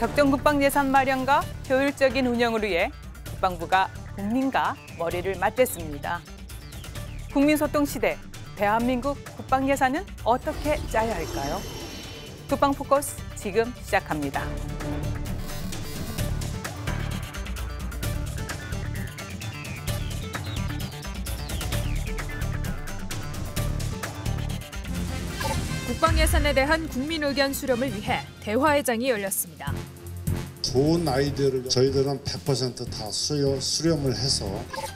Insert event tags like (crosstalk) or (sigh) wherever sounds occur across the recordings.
적정 국방 예산 마련과 효율적인 운영을 위해 국방부가 국민과 머리를 맞댔습니다. 국민소통 시대, 대한민국 국방 예산은 어떻게 짜야 할까요? 국방 포커스 지금 시작합니다. 국방 예산에 대한 국민 의견 수렴을 위해 대화회장이 열렸습니다. 좋은 아이디어를 저희들은 100%다 수요 수렴을 해서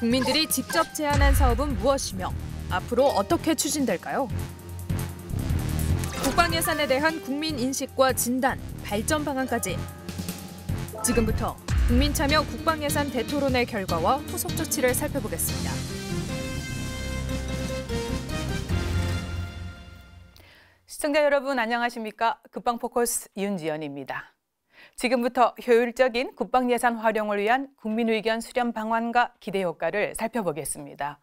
국민들이 직접 제안한 사업은 무엇이며 앞으로 어떻게 추진될까요? 국방 예산에 대한 국민 인식과 진단, 발전 방안까지 지금부터 국민 참여 국방 예산 대토론의 결과와 후속 조치를 살펴보겠습니다. 시청자 여러분 안녕하십니까? 국방 포커스 윤지연입니다. 지금부터 효율적인 국방 예산 활용을 위한 국민 의견 수렴 방안과 기대 효과를 살펴보겠습니다.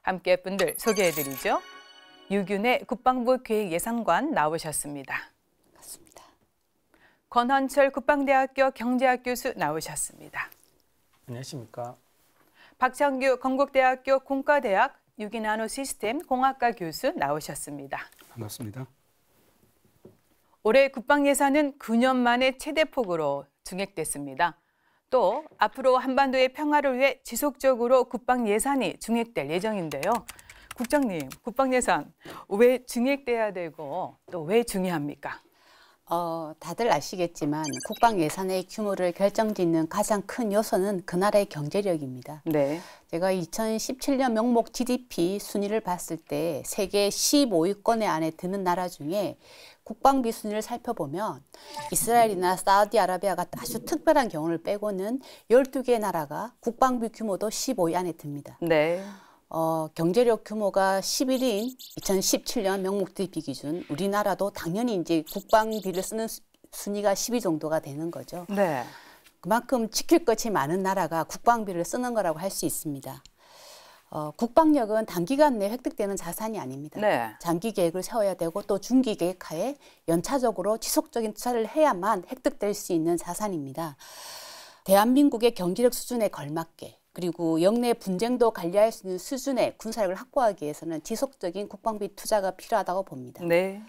함께 분들 소개해드리죠. 유균의 국방부 계획 예산관 나오셨습니다. 맞습니다권한철 국방대학교 경제학 교수 나오셨습니다. 안녕하십니까. 박창규 건국대학교 공과대학 유기나노 시스템 공학과 교수 나오셨습니다. 반갑습니다. 올해 국방 예산은 9년 만에 최대 폭으로 증액됐습니다. 또 앞으로 한반도의 평화를 위해 지속적으로 국방 예산이 증액될 예정인데요. 국장님, 국방 예산 왜 증액돼야 되고 또 왜 중요합니까? 어, 다들 아시겠지만 국방 예산의 규모를 결정짓는 가장 큰 요소는 그 나라의 경제력입니다. 네. 제가 2017년 명목 GDP 순위를 봤을 때 세계 15위권에 안에 드는 나라 중에 국방비 순위를 살펴보면 이스라엘이나 사우디아라비아가 아주 특별한 경우를 빼고는 12개의 나라가 국방비 규모도 15위 안에 듭니다. 네. 어, 경제력 규모가 11위인 2017년 명목 대비 기준 우리나라도 당연히 이제 국방비를 쓰는 순위가 10위 정도가 되는 거죠. 네. 그만큼 지킬 것이 많은 나라가 국방비를 쓰는 거라고 할 수 있습니다. 어, 국방력은 단기간 내 획득되는 자산이 아닙니다. 네. 장기 계획을 세워야 되고 또 중기 계획 하에 연차적으로 지속적인 투자를 해야만 획득될 수 있는 자산입니다. 대한민국의 경기력 수준에 걸맞게 그리고 영내 분쟁도 관리할 수 있는 수준의 군사력을 확보하기 위해서는 지속적인 국방비 투자가 필요하다고 봅니다. 네.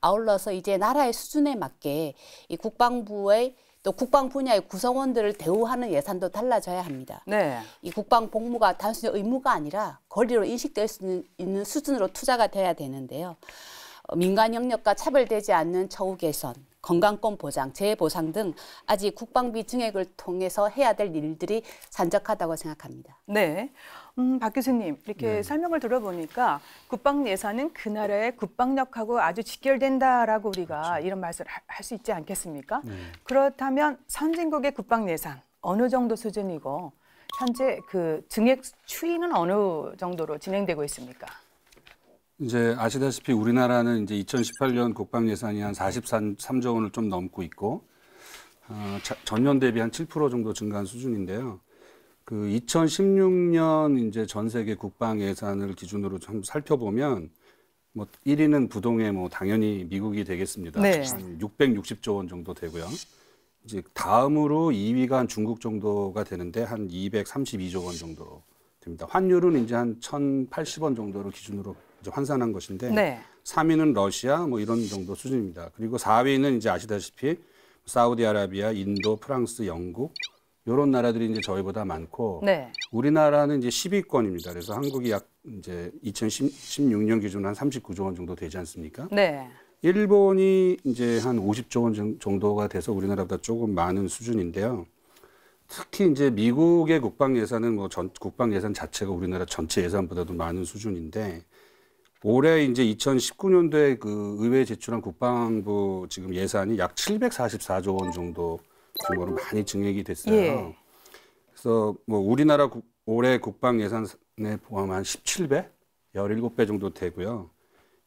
아울러서 이제 나라의 수준에 맞게 이 국방부의 또 국방 분야의 구성원들을 대우하는 예산도 달라져야 합니다. 네. 이 국방 복무가 단순히 의무가 아니라 권리로 인식될 수 있는 수준으로 투자가 돼야 되는데요. 어, 민간 영역과 차별되지 않는 처우 개선, 건강권 보장, 재해 보상 등 아직 국방비 증액을 통해서 해야 될 일들이 산적하다고 생각합니다. 네. 음, 박 교수님 이렇게 네. 설명을 들어보니까 국방 예산은 그 나라의 국방력하고 아주 직결된다라고 우리가 그렇죠. 이런 말씀을 할 수 있지 않겠습니까? 네. 그렇다면 선진국의 국방 예산 어느 정도 수준이고 현재 그 증액 추이는 어느 정도로 진행되고 있습니까? 이제 아시다시피 우리나라는 이제 2018년 국방 예산이 한 43조 원을 좀 넘고 있고 어, 전년 대비 한 7% 정도 증가한 수준인데요. 그 2016년 이제 전 세계 국방 예산을 기준으로 좀 살펴보면 뭐 1위는 부동의 뭐 당연히 미국이 되겠습니다. 네. 한 660조 원 정도 되고요. 이제 다음으로 2위가 한 중국 정도가 되는데 한 232조 원 정도 됩니다. 환율은 이제 한 1,080원 정도를 기준으로 환산한 것인데 네. 3위는 러시아 뭐 이런 정도 수준입니다. 그리고 4위는 이제 아시다시피 사우디아라비아, 인도, 프랑스, 영국, 요런 나라들이 이제 저희보다 많고 네. 우리나라는 이제 10위권입니다. 그래서 한국이 약 이제 2016년 기준 한 39조 원 정도 되지 않습니까? 네. 일본이 이제 한 50조 원 정도가 돼서 우리나라보다 조금 많은 수준인데요. 특히 이제 미국의 국방 예산은 뭐 전, 국방 예산 자체가 우리나라 전체 예산보다도 많은 수준인데 올해 이제 2019년도에 그 의회에 제출한 국방부 지금 예산이 약 744조 원 정도 규거로 많이 증액이 됐어요. 예. 그래서 뭐 우리나라 국, 올해 국방 예산에 포함한 17배, 17배 정도 되고요.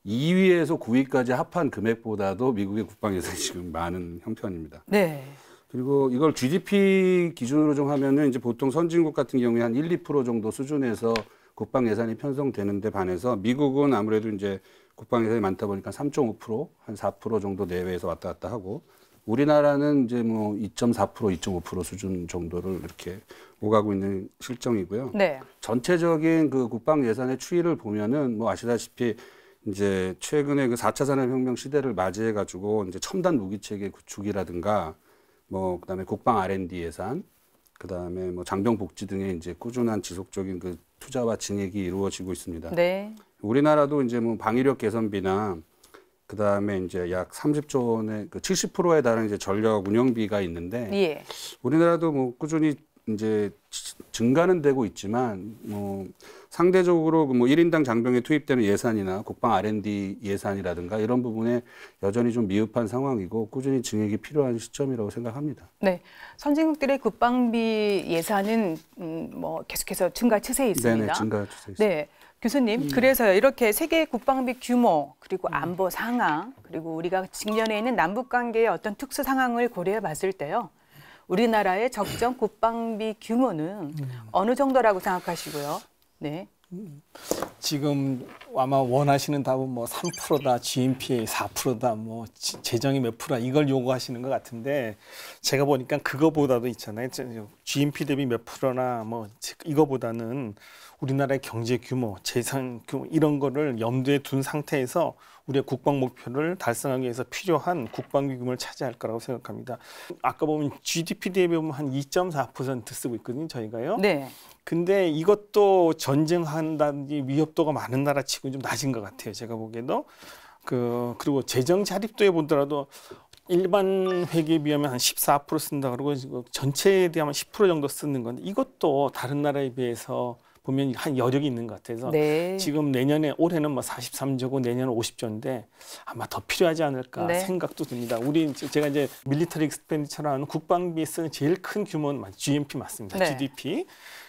2위에서 9위까지 합한 금액보다도 미국의 국방 예산이 지금 많은 형편입니다. 네. 그리고 이걸 GDP 기준으로 좀 하면은 이제 보통 선진국 같은 경우에 한 1, 2% 정도 수준에서 국방 예산이 편성되는데 반해서 미국은 아무래도 이제 국방 예산이 많다 보니까 3.5%, 한 4% 정도 내외에서 왔다 갔다 하고 우리나라는 이제 뭐2.4% 2.5% 수준 정도를 이렇게 오가고 있는 실정이고요. 네. 전체적인 그 국방 예산의 추이를 보면은 뭐 아시다시피 이제 최근에 그 4차 산업혁명 시대를 맞이해 가지고 이제 첨단 무기 체계 구축이라든가 뭐 그다음에 국방 R&D 예산 그다음에 뭐 장병 복지 등의 이제 꾸준한 지속적인 그 투자와 증액이 이루어지고 있습니다. 네. 우리나라도 이제 뭐 방위력 개선비나 그 다음에 이제 약 30조 원의 그 70%에 달하는 이제 전력 운영비가 있는데 예. 우리나라도 뭐 꾸준히 이제 증가는 되고 있지만 뭐 상대적으로 그 뭐 1인당 장병에 투입되는 예산이나 국방 R&D 예산이라든가 이런 부분에 여전히 좀 미흡한 상황이고 꾸준히 증액이 필요한 시점이라고 생각합니다. 네. 선진국들의 국방비 예산은 음, 뭐 계속해서 증가 추세에 있습니다. 네, 증가 추세에 있습니다. 네. 교수님, 음. 예. 그래서 이렇게 세계 국방비 규모, 그리고 음. 안보 상황, 그리고 우리가 직면해 있는 남북 관계의 어떤 특수 상황을 고려해 봤을 때요. 우리나라의 적정 국방비 규모는 음. 어느 정도라고 생각하시고요? 네. 지금 아마 원하시는 답은 뭐 3%다, GNP 4%다, 뭐 재정이 몇 프로다 이걸 요구하시는 것 같은데 제가 보니까 그거보다도 있잖아요. GNP 대비 몇 프로나 뭐 이거보다는 우리나라의 경제 규모, 재산 규모 이런 거를 염두에 둔 상태에서 우리의 국방 목표를 달성하기 위해서 필요한 국방비 규모를 차지할 거라고 생각합니다. 아까 보면 GDP 대비 하면한 2.4% 쓰고 있거든요, 저희가요. 네. 근데 이것도 전쟁한다든지 위협도가 많은 나라 치고는 좀 낮은 것 같아요. 제가 보기에도. 그 그리고 재정 자립도에 보더라도 일반 회계에 비하면 한 14% 쓴다 그러고 전체에 대하면 10% 정도 쓰는 건데 이것도 다른 나라에 비해서 보면 한 여력이 있는 것 같아서 네. 지금 내년에 올해는 뭐 43조고 내년은 50조인데 아마 더 필요하지 않을까 네. 생각도 듭니다. 우리 제가 이제 밀리터리 익스펜디처라는 국방비에 쓰는 제일 큰 규모는 GNP 맞습니다. 네. GDP.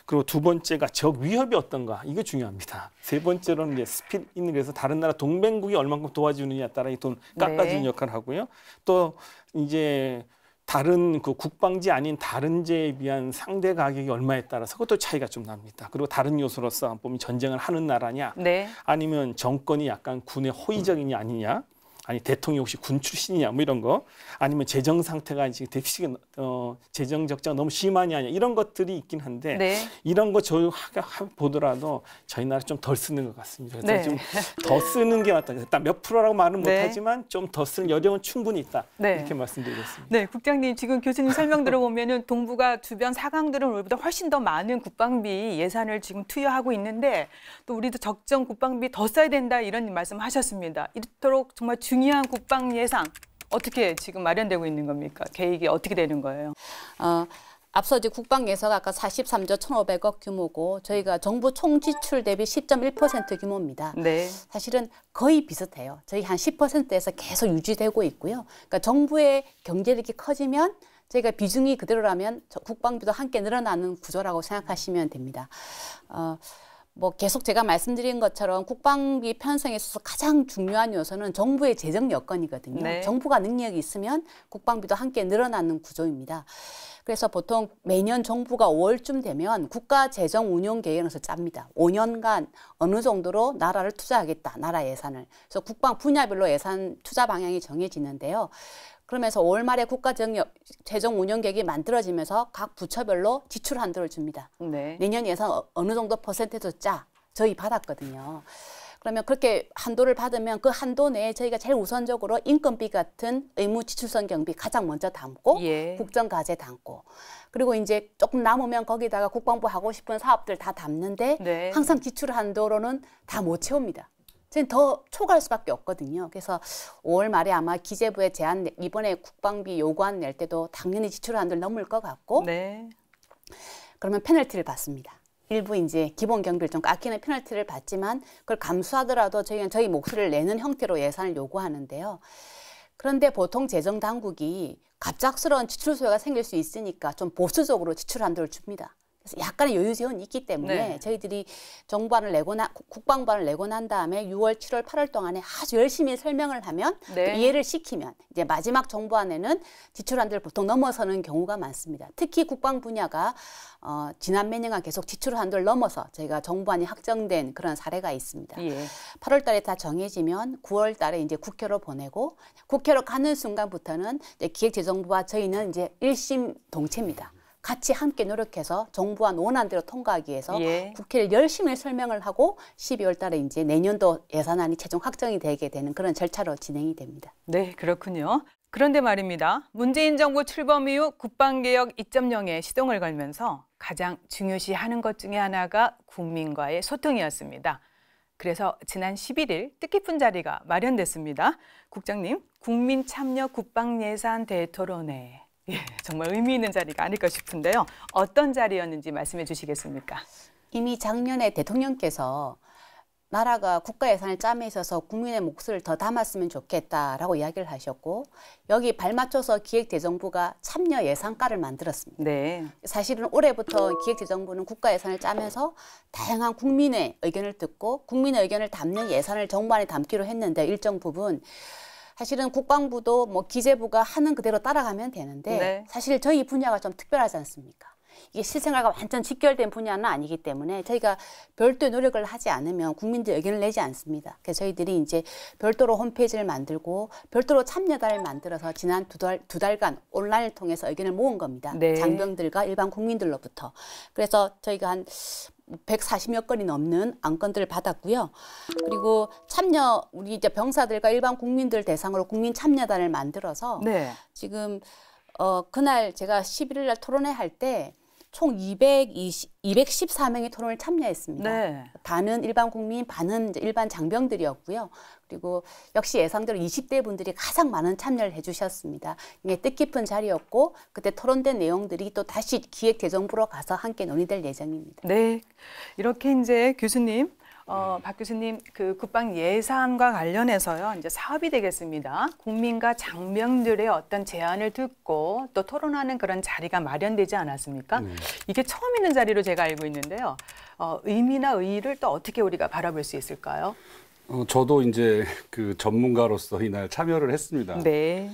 그리고 두 번째가 적 위협이 어떤가 이거 중요합니다. 세 번째로는 이제 스피드 있는 그래서 다른 나라 동맹국이 얼만큼 도와주느냐에 따라 이돈 네. 깎아주는 역할을 하고요. 또 이제 다른 그 국방지 아닌 다른 지에 비한 상대 가격이 얼마에 따라서 그것도 차이가 좀 납니다. 그리고 다른 요소로서 보면 전쟁을 하는 나라냐 네. 아니면 정권이 약간 군의 호의적이냐 아니냐 아니 대통령 혹시 군 출신이냐 뭐 이런 거 아니면 재정 상태가 지금 대피식 어 재정 적자가 너무 심하냐 이런 것들이 있긴 한데 네. 이런 거 저희가 보더라도 저희 나라 좀 덜 쓰는 것 같습니다. 그래서 네. 좀더 쓰는 게 맞다. 일단 몇 프로라고 말은 네. 못하지만 좀 더 쓰는 여력은 충분히 있다 네. 이렇게 말씀드리겠습니다. 네, 국장님 지금 교수님 설명 들어보면은 동부가 주변 사강들은 우리보다 훨씬 더 많은 국방비 예산을 지금 투여하고 있는데 또 우리도 적정 국방비 더 써야 된다 이런 말씀하셨습니다. 이토록 정말 중 중요한 국방 예상 어떻게 지금 마련되고 있는 겁니까? 계획이 어떻게 되는 거예요? 어, 앞서 이제 국방 예산 아까 43조 1,500억 규모고 저희가 정부 총 지출 대비 10.1% 규모입니다. 네. 사실은 거의 비슷해요. 저희 한 10%에서 계속 유지되고 있고요. 그러니까 정부의 경제력이 커지면 저희가 비중이 그대로라면 국방비도 함께 늘어나는 구조라고 생각하시면 됩니다. 어, 뭐 계속 제가 말씀드린 것처럼 국방비 편성에 있어서 가장 중요한 요소는 정부의 재정 여건이거든요. 네. 정부가 능력이 있으면 국방비도 함께 늘어나는 구조입니다. 그래서 보통 매년 정부가 5월쯤 되면 국가 재정 운용 계획을 짭니다. 5년간 어느 정도로 나라를 투자하겠다. 나라 예산을. 그래서 국방 분야별로 예산 투자 방향이 정해지는데요. 그러면서 5월 말에 국가재정 운영 계획이 만들어지면서 각 부처별로 지출 한도를 줍니다. 네. 내년 예산 어, 어느 정도 퍼센트도 짜 저희 받았거든요. 그러면 그렇게 한도를 받으면 그 한도 내에 저희가 제일 우선적으로 인건비 같은 의무 지출성 경비 가장 먼저 담고 예. 국정과제 담고 그리고 이제 조금 남으면 거기다가 국방부 하고 싶은 사업들 다 담는데 네. 항상 지출 한도로는 다 못 채웁니다. 더 초과할 수밖에 없거든요. 그래서 5월 말에 아마 기재부의 제안 이번에 국방비 요구안 낼 때도 당연히 지출한들 넘을 것 같고 네. 그러면 페널티를 받습니다. 일부 이제 기본 경비를 좀 깎이는 페널티를 받지만 그걸 감수하더라도 저희는 저희 목소리를 내는 형태로 예산을 요구하는데요. 그런데 보통 재정 당국이 갑작스러운 지출 소요가 생길 수 있으니까 좀 보수적으로 지출 한도를 줍니다. 약간의 여유세운 있기 때문에 네. 저희들이 정부안을 내고 나, 국방부안을 내고 난 다음에 6월, 7월, 8월 동안에 아주 열심히 설명을 하면 네. 이해를 시키면 이제 마지막 정부안에는 지출안들 보통 넘어서는 경우가 많습니다. 특히 국방 분야가 어, 지난 몇 년간 계속 지출한들 넘어서 저희가 정부안이 확정된 그런 사례가 있습니다. 예. 8월 달에 다 정해지면 9월 달에 이제 국회로 보내고 국회로 가는 순간부터는 기획재정부와 저희는 이제 일심 동체입니다. 같이 함께 노력해서 정부와논안대로 통과하기 위해서 예. 국회를 열심히 설명을 하고 12월 달에 이제 내년도 예산안이 최종 확정이 되게 되는 그런 절차로 진행이 됩니다. 네, 그렇군요. 그런데 말입니다. 문재인 정부 출범 이후 국방개혁 2.0에 시동을 걸면서 가장 중요시하는 것 중에 하나가 국민과의 소통이었습니다. 그래서 지난 11일 뜻깊은 자리가 마련됐습니다. 국장님, 국민참여 국방예산 대토론회 예, 정말 의미 있는 자리가 아닐까 싶은데요. 어떤 자리였는지 말씀해 주시겠습니까? 이미 작년에 대통령께서 나라가 국가 예산을 짬에 있어서 국민의 몫을 더 담았으면 좋겠다라고 이야기를 하셨고 여기 발맞춰서 기획재정부가 참여 예산과를 만들었습니다. 네. 사실은 올해부터 기획재정부는 국가 예산을 짜면서 다양한 국민의 의견을 듣고 국민의 의견을 담는 예산을 정부 안에 담기로 했는데 일정 부분 사실은 국방부도 뭐 기재부가 하는 그대로 따라가면 되는데 네. 사실 저희 분야가 좀 특별하지 않습니까? 이게 실생활과 완전 직결된 분야는 아니기 때문에 저희가 별도의 노력을 하지 않으면 국민들 의견을 내지 않습니다. 그래서 저희들이 이제 별도로 홈페이지를 만들고 별도로 참여단을 만들어서 지난 두, 달, 두 달간 온라인을 통해서 의견을 모은 겁니다. 네. 장병들과 일반 국민들로부터. 그래서 저희가 한 140여 건이 넘는 안건들을 받았고요. 그리고 참여 우리 이제 병사들과 일반 국민들 대상으로 국민 참여단을 만들어서 네. 지금 어 그날 제가 11일 날 토론회 할때 총 220, 2 1 4명이 토론을 참여했습니다. 네. 반은 일반 국민, 반은 일반 장병들이었고요. 그리고 역시 예상대로 20대 분들이 가장 많은 참여를 해주셨습니다. 이게 뜻깊은 자리였고 그때 토론된 내용들이 또 다시 기획재정부로 가서 함께 논의될 예정입니다. 네, 이렇게 이제 교수님 어, 박 교수님 그 국방 예산과 관련해서요 이제 사업이 되겠습니다. 국민과 장병들의 어떤 제안을 듣고 또 토론하는 그런 자리가 마련되지 않았습니까? 네. 이게 처음 있는 자리로 제가 알고 있는데요. 어, 의미나 의의를 또 어떻게 우리가 바라볼 수 있을까요? 어, 저도 이제 그 전문가로서 이날 참여를 했습니다. 네.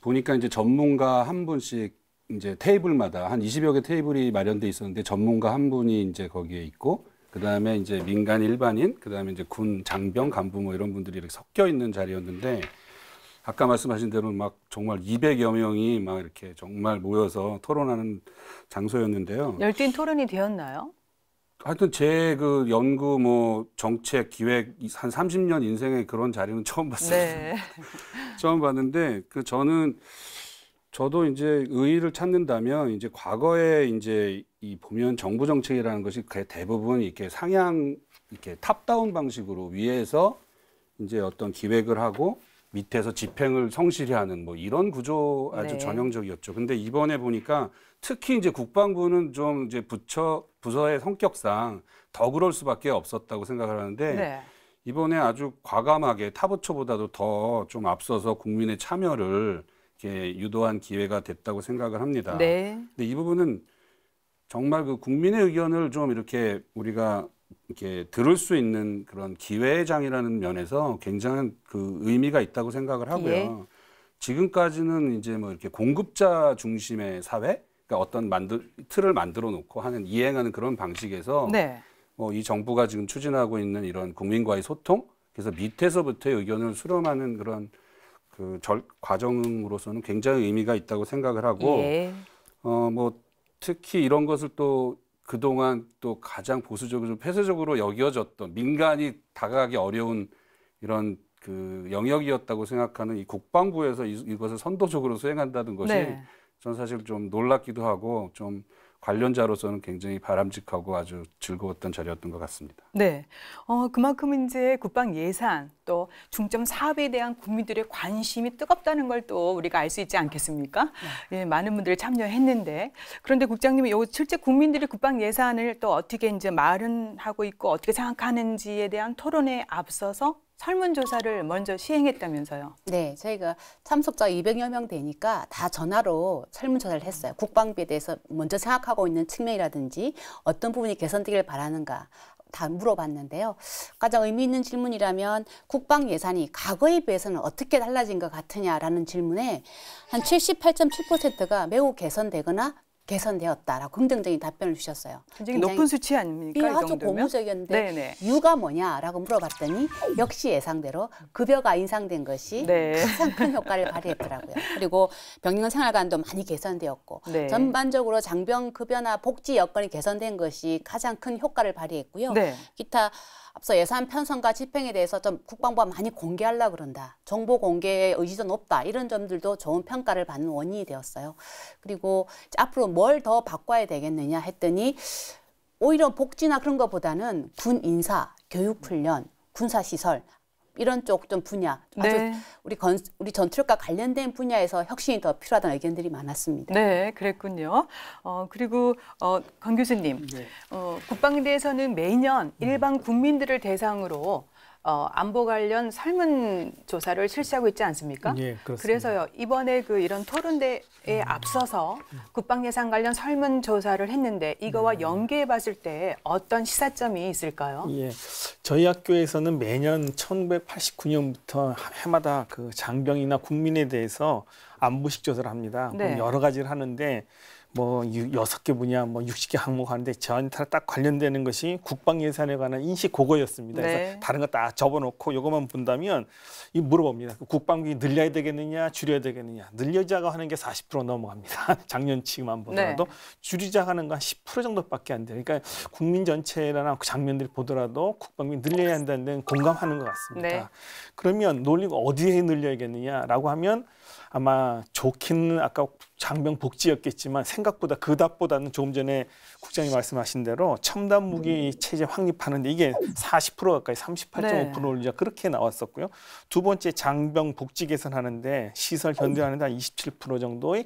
보니까 이제 전문가 한 분씩 이제 테이블마다 한 20여 개 테이블이 마련돼 있었는데 전문가 한 분이 이제 거기에 있고 그다음에 이제 민간 일반인, 그다음에 이제 군 장병 간부 뭐 이런 분들이 이렇게 섞여 있는 자리였는데 아까 말씀하신 대로 막 정말 200여 명이 막 이렇게 정말 모여서 토론하는 장소였는데요. 열띤 토론이 되었나요? 하여튼 제 그 연구 뭐 정책 기획 한 30년 인생의 그런 자리는 처음 봤어요. 네. (laughs) 처음 봤는데 그 저는 저도 이제 의의를 찾는다면 이제 과거에 이제 이 보면 정부 정책이라는 것이 대부분 이렇게 상향 이렇게 탑다운 방식으로 위에서 이제 어떤 기획을 하고 밑에서 집행을 성실히 하는 뭐 이런 구조 아주 네. 전형적이었죠. 근데 이번에 보니까 특히 이제 국방부는 좀 이제 부처 부서의 성격상 더 그럴 수밖에 없었다고 생각을 하는데 네. 이번에 아주 과감하게 타부처보다도 더 좀 앞서서 국민의 참여를 이렇게 유도한 기회가 됐다고 생각을 합니다. 네. 근데 이 부분은 정말 그 국민의 의견을 좀 이렇게 우리가 이렇게 들을 수 있는 그런 기회 장이라는 면에서 굉장한 그 의미가 있다고 생각을 하고요. 예. 지금까지는 이제 뭐 이렇게 공급자 중심의 사회, 그러니까 어떤 만들 틀을 만들어 놓고 하는 이행하는 그런 방식에서 네. 뭐이 어, 정부가 지금 추진하고 있는 이런 국민과의 소통, 그래서 밑에서부터의 의견을 수렴하는 그런 그 절, 과정으로서는 굉장히 의미가 있다고 생각을 하고 예. 어뭐 특히 이런 것을 또 그동안 또 가장 보수적으로 좀 폐쇄적으로 여겨졌던 민간이 다가가기 어려운 이런 그 영역이었다고 생각하는 이 국방부에서 이, 것을 선도적으로 수행한다는 것이 네. 전 사실 좀 놀랍기도 하고 좀 관련자로서는 굉장히 바람직하고 아주 즐거웠던 자리였던 것 같습니다. 네. 어, 그만큼 이제 국방 예산 또 중점 사업에 대한 국민들의 관심이 뜨겁다는 걸 또 우리가 알 수 있지 않겠습니까? 네. 예, 많은 분들이 참여했는데 그런데 국장님이 요 실제 국민들이 국방 예산을 또 어떻게 이제 말은 하고 있고 어떻게 생각하는지에 대한 토론에 앞서서 설문조사를 먼저 시행했다면서요? 네, 저희가 참석자 200여 명 되니까 다 전화로 설문조사를 했어요. 국방비에 대해서 먼저 생각하고 있는 측면이라든지 어떤 부분이 개선되길 바라는가 다 물어봤는데요. 가장 의미 있는 질문이라면 국방 예산이 과거에 비해서는 어떻게 달라진 것 같으냐라는 질문에 한 78.7%가 매우 개선되거나 개선되었다라고 긍정적인 답변을 주셨어요. 굉장히 높은 수치 아닙니까? 아주 고무적이었는데 네네. 이유가 뭐냐라고 물어봤더니 역시 예상대로 급여가 인상된 것이 네. 가장 큰 효과를 발휘했더라고요. 그리고 병원 생활관도 많이 개선되었고 네. 전반적으로 장병 급여나 복지 여건이 개선된 것이 가장 큰 효과를 발휘했고요. 네. 기타 앞서 예산 편성과 집행에 대해서 좀 국방부가 많이 공개하려 그런다. 정보 공개에 의지도 높다. 이런 점들도 좋은 평가를 받는 원인이 되었어요. 그리고 앞으로 뭘 더 바꿔야 되겠느냐 했더니 오히려 복지나 그런 것보다는 군 인사, 교육 훈련, 군사시설 이런 쪽 좀 분야 아주 네. 우리 건 우리 전투력과 관련된 분야에서 혁신이 더 필요하다는 의견들이 많았습니다. 네, 그랬군요. 어, 그리고 어, 강 교수님, 네. 어, 국방대에서는 매년 음. 일반 국민들을 대상으로 어, 안보 관련 설문 조사를 실시하고 있지 않습니까? 예, 그래서요 이번에 그 이런 토론대에 음. 앞서서 국방 예산 관련 설문 조사를 했는데 이거와 음. 네. 연계해 봤을 때 어떤 시사점이 있을까요? 예, 저희 학교에서는 매년 1989년부터 해마다 그 장병이나 국민에 대해서 안보식 조사를 합니다. 네. 여러 가지를 하는데 뭐 여섯 개 분야, 뭐 육십 개 항목 하는데 저한테 딱 관련되는 것이 국방 예산에 관한 인식 고거였습니다. 네. 그래서 다른 거 다 접어놓고 요것만 본다면 이 물어봅니다. 그 국방비 늘려야 되겠느냐, 줄여야 되겠느냐. 늘려자고 하는 게 사십 프로 넘어갑니다. (laughs) 작년치만 보더라도 네. 줄이자 하는 건십 프로 정도밖에 안 돼요. 그러니까 국민 전체라나 장면들을 보더라도 국방비 늘려야 한다는 데는 공감하는 것 같습니다. 네. 그러면 논리가 어디에 늘려야겠느냐라고 하면 아마 좋기는 아까 장병 복지였겠지만 생각보다 그 답보다는 조금 전에 국장이 말씀하신 대로 첨단 무기 네. 체제 확립하는데 이게 40% 가까이 3 8 5 올리자 그렇게 나왔었고요. 두 번째 장병 복지 개선하는데 시설 견제하는데 한 27% 정도의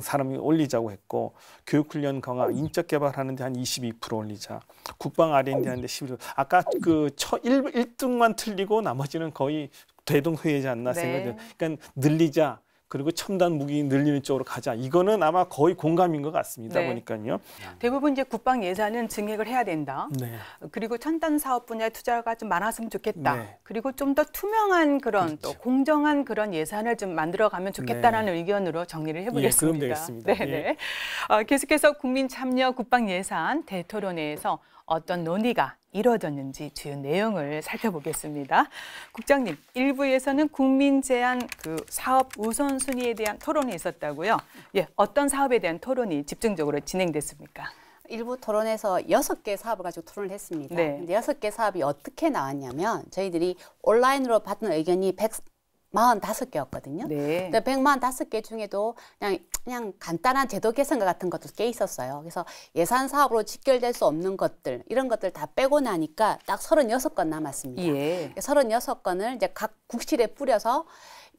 사람이 올리자고 했고 교육 훈련 강화, 음. 인적 개발하는데 한 22% 올리자, 국방 R&D 하는데 11. 아까 음. 그첫 1등만 틀리고 나머지는 거의 대동소이지 않나 네. 생각해요. 이 그러니까 늘리자. 그리고 첨단 무기 늘리는 쪽으로 가자. 이거는 아마 거의 공감인 것 같습니다. 네. 보니까요. 대부분 이제 국방 예산은 증액을 해야 된다. 네. 그리고 첨단 사업 분야에 투자가 좀 많았으면 좋겠다. 네. 그리고 좀 더 투명한 그런 그렇죠. 또 공정한 그런 예산을 좀 만들어가면 좋겠다라는 네. 의견으로 정리를 해보겠습니다. 예, 그럼 되겠습니다. (laughs) 네, 네. 예. 어, 계속해서 국민 참여 국방 예산 대토론회에서 어떤 논의가 이루어졌는지 주요 내용을 살펴보겠습니다. 국장님, 일부에서는 국민 제안그 사업 우선순위에 대한 토론이 있었다고요. 예, 어떤 사업에 대한 토론이 집중적으로 진행됐습니까? 일부 토론에서 여섯 개 사업을 가지고 토론을 했습니다. 네. 근데 여섯 개 사업이 어떻게 나왔냐면 저희들이 온라인으로 받은 의견이 백45 개였거든요. 네. 근데 145개 중에도 그냥 그냥 간단한 제도 개선 같은 것도 꽤 있었어요. 그래서 예산 사업으로 직결될 수 없는 것들 이런 것들 다 빼고 나니까 딱 36건 남았습니다. 예. 36건을 그 이제 각 국실에 뿌려서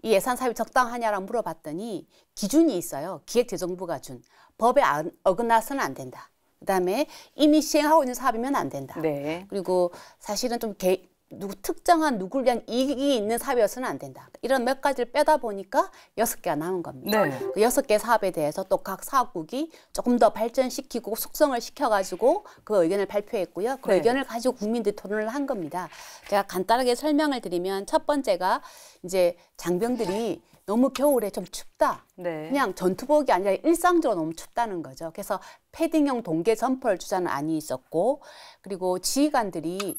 이 예산 사업이 적당하냐라고 물어봤더니 기준이 있어요. 기획재정부가 준 법에 안, 어긋나서는 안 된다. 그다음에 이미 시행하고 있는 사업이면 안 된다. 네. 그리고 사실은 좀 개, 누구 특정한 누구를 위한 이익이 있는 사업이어서는 안 된다. 이런 몇 가지를 빼다 보니까 여섯 개가 남은 겁니다. 네. 그 여섯 개 사업에 대해서 또 각 사업국이 조금 더 발전시키고 숙성을 시켜가지고 그 의견을 발표했고요. 그 네. 의견을 가지고 국민들이 토론을 한 겁니다. 제가 간단하게 설명을 드리면 첫 번째가 이제 장병들이 너무 겨울에 좀 춥다. 네. 그냥 전투복이 아니라 일상적으로 너무 춥다는 거죠. 그래서 패딩형 동계 점퍼를 주자는 안이 있었고 그리고 지휘관들이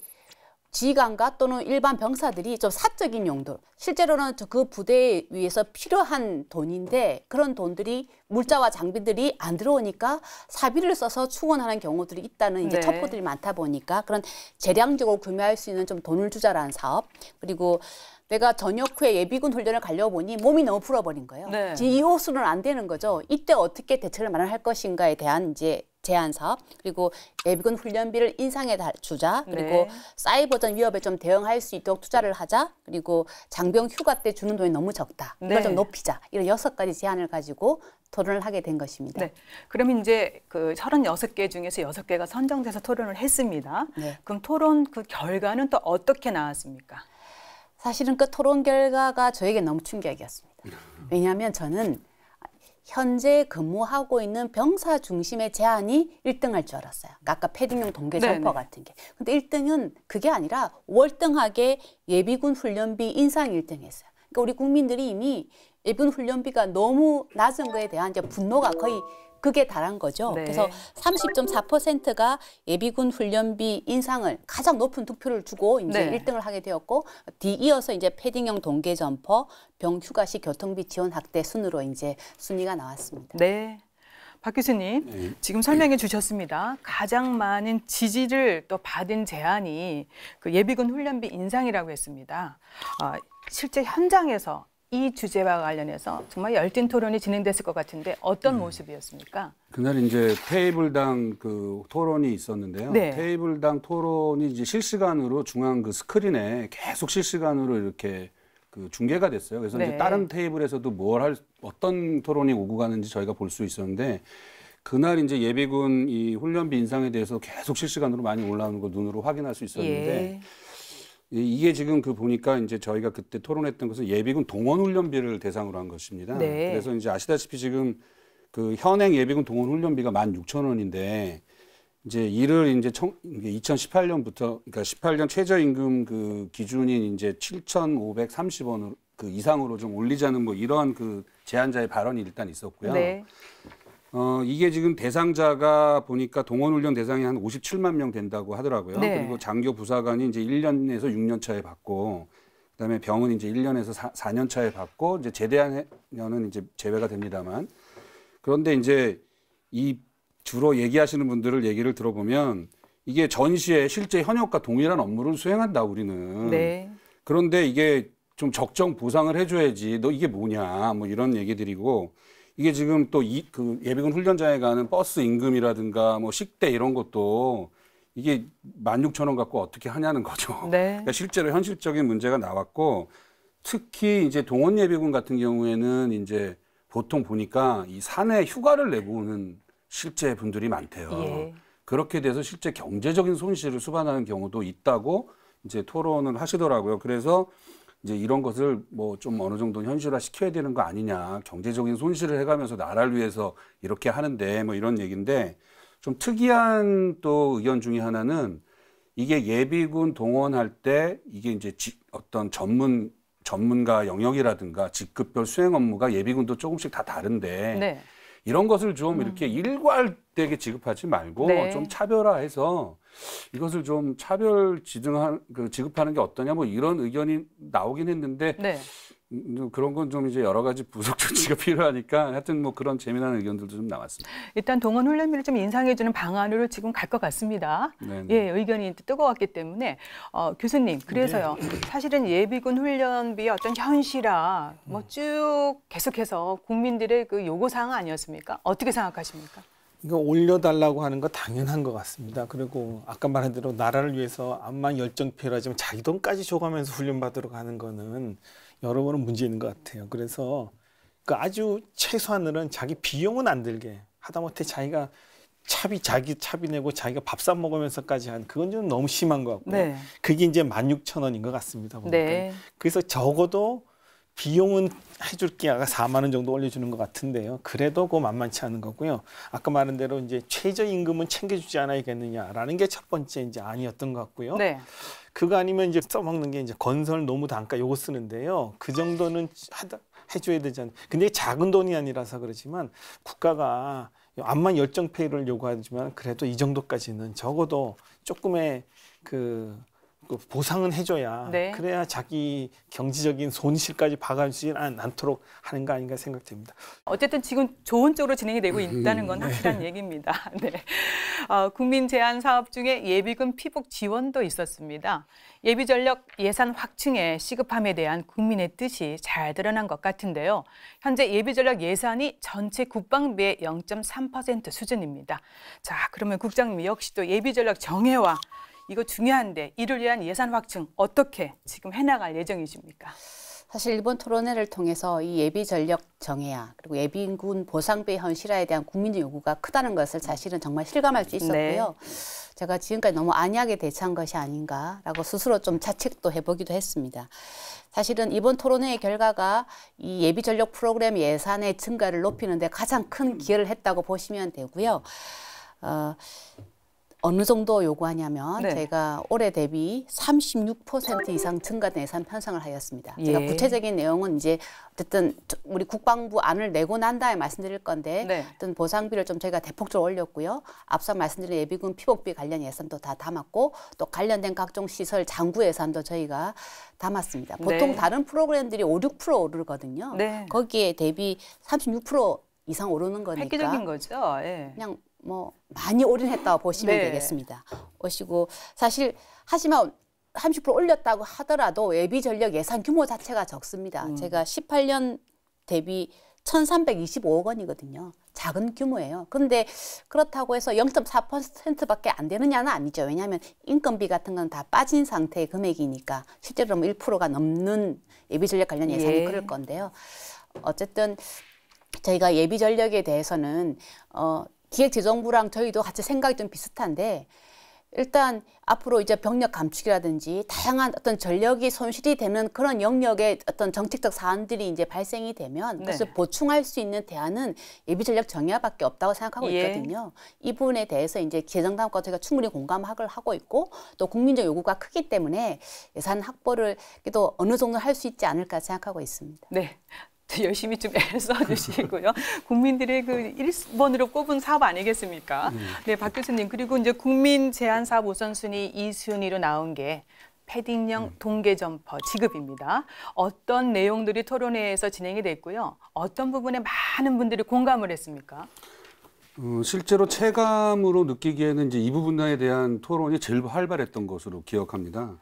지휘관과 또는 일반 병사들이 좀 사적인 용도 실제로는 그 부대에 위해서 필요한 돈인데 그런 돈들이 물자와 장비들이 안 들어오니까 사비를 써서 충원하는 경우들이 있다는 이제 네. 첩보들이 많다 보니까 그런 재량적으로 구매할 수 있는 좀 돈을 투자라는 사업 그리고 내가 전역 후에 예비군 훈련을 가려고 보니 몸이 너무 풀어버린 거예요. 네. 이 호수는 안 되는 거죠. 이때 어떻게 대처를 마련할 것인가에 대한 이제 제한 사업 그리고 예비군 훈련비를 인상해 주자 그리고 네. 사이버전 위협에 좀 대응할 수 있도록 투자를 하자 그리고 장병 휴가 때 주는 돈이 너무 적다 이걸 네. 좀 높이자 이런 여섯 가지 제안을 가지고 토론을 하게 된 것입니다. 네. 그럼 이제 그 36개 중에서 6개가 선정돼서 토론을 했습니다. 네. 그럼 토론 그 결과는 또 어떻게 나왔습니까? 사실은 그 토론 결과가 저에게 너무 충격이었습니다. 왜냐하면 저는 현재 근무하고 있는 병사 중심의 제한이 1등 할줄 알았어요. 그러니까 아까 패딩용 동계 점퍼 같은 게. 근데 1등은 그게 아니라 월등하게 예비군 훈련비 인상 1등 했어요. 그러니까 우리 국민들이 이미 예비군 훈련비가 너무 낮은 거에 대한 이제 분노가 거의 그게 다한 거죠. 네. 그래서 30.4%가 예비군 훈련비 인상을 가장 높은 투표를 주고 이제 네. 1등을 하게 되었고 뒤 이어서 이제 패딩형 동계 점퍼, 병 휴가 시 교통비 지원 확대 순으로 이제 순위가 나왔습니다. 네. 박 교수님, 네. 지금 설명해 주셨습니다. 가장 많은 지지를 또 받은 제안이 그 예비군 훈련비 인상이라고 했습니다. 어, 실제 현장에서 이 주제와 관련해서 정말 열띤 토론이 진행됐을 것 같은데 어떤 네. 모습이었습니까? 그날 이제 테이블당 그 토론이 있었는데요. 네. 테이블당 토론이 이제 실시간으로 중앙 그 스크린에 계속 실시간으로 이렇게 그 중계가 됐어요. 그래서 네. 이제 다른 테이블에서도 뭘할 어떤 토론이 오고 가는지 저희가 볼 수 있었는데 그날 이제 예비군 이 훈련비 인상에 대해서 계속 실시간으로 많이 올라오는 걸 눈으로 확인할 수 있었는데 예. 이게 지금 그 보니까 이제 저희가 그때 토론했던 것은 예비군 동원 훈련비를 대상으로 한 것입니다. 네. 그래서 이제 아시다시피 지금 그 현행 예비군 동원 훈련비가 만 육천 원인데 이제 이를 이제 청, 2018년부터 그러니까 18년 최저임금 그 기준인 이제 7 5 3 0원으그 이상으로 좀 올리자는 뭐 이러한 그 제안자의 발언이 일단 있었고요. 네. 어, 이게 지금 대상자가 보니까 동원훈련 대상이 한 57만 명 된다고 하더라고요. 네. 그리고 장교 부사관이 이제 1년에서 6년 차에 받고 그다음에 병은 이제 1년에서 4, 년 차에 받고 이제 제대한 년은 이제 제외가 됩니다만 그런데 이제 이 주로 얘기하시는 분들을 얘기를 들어보면 이게 전시에 실제 현역과 동일한 업무를 수행한다 우리는 네. 그런데 이게 좀 적정 보상을 해줘야지 너 이게 뭐냐 뭐 이런 얘기들이고 이게 지금 또 이, 그 예비군 훈련장에 가는 버스 임금이라든가 뭐 식대 이런 것도 이게 만 육천 원 갖고 어떻게 하냐는 거죠. 네. 그러니까 실제로 현실적인 문제가 나왔고 특히 이제 동원 예비군 같은 경우에는 이제 보통 보니까 이 산에 휴가를 내보는 실제 분들이 많대요. 예. 그렇게 돼서 실제 경제적인 손실을 수반하는 경우도 있다고 이제 토론을 하시더라고요. 그래서 이제 이런 것을 뭐 좀 어느 정도 현실화 시켜야 되는 거 아니냐 경제적인 손실을 해가면서 나라를 위해서 이렇게 하는데 뭐 이런 얘기인데 좀 특이한 또 의견 중에 하나는 이게 예비군 동원할 때 이게 이제 어떤 전문 전문가 영역이라든가 직급별 수행 업무가 예비군도 조금씩 다 다른데 네. 이런 것을 좀 음. 이렇게 일괄되게 지급하지 말고 네. 좀 차별화해서 이것을 좀 차별 지등한 그 지급하는 게 어떠냐 뭐 이런 의견이 나오긴 했는데 네. 음, 음, 그런 건 좀 이제 여러 가지 부속 (laughs) 조치가 필요하니까 하여튼 뭐 그런 재미난 의견들도 좀 나왔습니다. 일단 동원 훈련비를 좀 인상해주는 방안으로 지금 갈 것 같습니다. 네네. 네. 예, 의견이 뜨거웠기 때문에 어, 교수님 그래서요 네. 음. 사실은 예비군 훈련비의 어떤 현실화 뭐 쭉 계속해서 국민들의 그 요구 사항 아니었습니까? 어떻게 생각하십니까? 이거 올려달라고 하는 거 당연한 것 같습니다. 그리고 아까 말한 대로 나라를 위해서 암만 열정 필요하지만 자기 돈까지 줘가면서 훈련받으러 가는 거는 여러모로 문제 있는 것 같아요. 그래서 그 아주 최소한으로는 자기 비용은 안 들게 하다못해 자기가 차비 자기 차비 내고 자기가 밥사 먹으면서까지 한 그건 좀 너무 심한 것 같고 네. 그게 이제 만 육천 원인 것 같습니다. 보니까. 네. 그래서 적어도 비용은 해줄 게 아까 4만 원 정도 올려주는 것 같은데요. 그래도 그 만만치 않은 거고요. 아까 말한 대로 이제 최저임금은 챙겨주지 않아야겠느냐라는 게 첫 번째 이제 아니었던 것 같고요. 네. 그거 아니면 이제 써먹는 게 이제 건설 노무 단가 요거 쓰는데요. 그 정도는 하다 해줘야 되지 않. 근데 작은 돈이 아니라서 그렇지만 국가가 암만 열정 페이를 요구하지만 그래도 이 정도까지는 적어도 조금의 그그 보상은 해줘야 네. 그래야 자기 경제적인 손실까지 박아주지 않도록 하는 거 아닌가 생각됩니다. 어쨌든 지금 좋은 쪽으로 진행이 되고 음, 음, 있다는 건 음. 확실한 네. 얘기입니다. (laughs) 네. 어, 국민 제한 사업 중에 예비금 피복 지원도 있었습니다. 예비 전력 예산 확충의 시급함에 대한 국민의 뜻이 잘 드러난 것 같은데요. 현재 예비 전력 예산이 전체 국방비의 0.3% 수준입니다. 자, 그러면 국장님 역시 또 예비 전력 정해와 이거 중요한데 이를 위한 예산 확충 어떻게 지금 해나갈 예정이십니까? 사실 일본 토론회를 통해서 이 예비 전력 정해야 그리고 예비 군 보상비 현실화에 대한 국민의 요구가 크다는 것을 사실은 정말 실감할 수 네. 있었고요. 네. 제가 지금까지 너무 안이하 대처한 것이 아닌가라고 스스로 좀 자책도 해보기도 했습니다. 사실은 이번 토론회의 결과가 이 예비 전력 프로그램 예산의 증가를 높이는 데 가장 큰 기여를 했다고 보시면 되고요. 어, 어느 정도 요구하냐면 네. 제가 올해 대비 36% 이상 증가된 예산 편성을 하였습니다. 예. 제가 구체적인 내용은 이제 어쨌든 우리 국방부 안을 내고 난 다음에 말씀드릴 건데 네. 어떤 보상비를 좀 저희가 대폭적으로 올렸고요. 앞서 말씀드린 예비군 피복비 관련 예산도 다 담았고 또 관련된 각종 시설 장구 예산도 저희가 담았습니다. 네. 보통 네. 다른 프로그램들이 5, 6% 오르거든요. 네. 거기에 대비 36% 이상 오르는 거니까 획기적인 거죠. 예. 그냥 뭐 많이 올인했다고 보시면 네. 되겠습니다. 오시고 사실 하지만 30% 올렸다고 하더라도 외비 전력 예산 규모 자체가 적습니다. 음. 제가 18년 대비 1,325억 원이거든요. 작은 규모예요. 그런데 그렇다고 해서 0.4%밖에 안 되느냐는 아니죠. 왜냐하면 인건비 같은 건 다 빠진 상태의 금액이니까 실제로 1%가 뭐 넘는 예비 전력 관련 예. 예산이 예. 그럴 건데요. 어쨌든 저희가 예비 전력에 대해서는 어 기획재정부랑 저희도 같이 생각이 좀 비슷한데 일단 앞으로 이제 병력 감축이라든지 다양한 어떤 전력이 손실이 되는 그런 영역의 어떤 정책적 사안들이 이제 발생이 되면 네. 그것을 보충할 수 있는 대안은 예비 전력 정의화밖에 없다고 생각하고 예. 있거든요. 이 부분에 대해서 이제 재정당과 저희가 충분히 공감을 하고 있고 또 국민적 요구가 크기 때문에 예산 확보를 그래도 어느 정도 할 수 있지 않을까 생각하고 있습니다. 네. (laughs) 열심히 좀 애써주시고요. (laughs) 국민들의 그 1번으로 꼽은 사업 아니겠습니까? 음. 네, 박 교수님. 그리고 이제 국민 제한 사업 우선순위 2순위로 나온 게 패딩형 음. 동계 점퍼 지급입니다. 어떤 내용들이 토론회에서 진행이 됐고요. 어떤 부분에 많은 분들이 공감을 했습니까? 어, 실제로 체감으로 느끼기에는 이제 이 부분에 대한 토론이 제일 활발했던 것으로 기억합니다.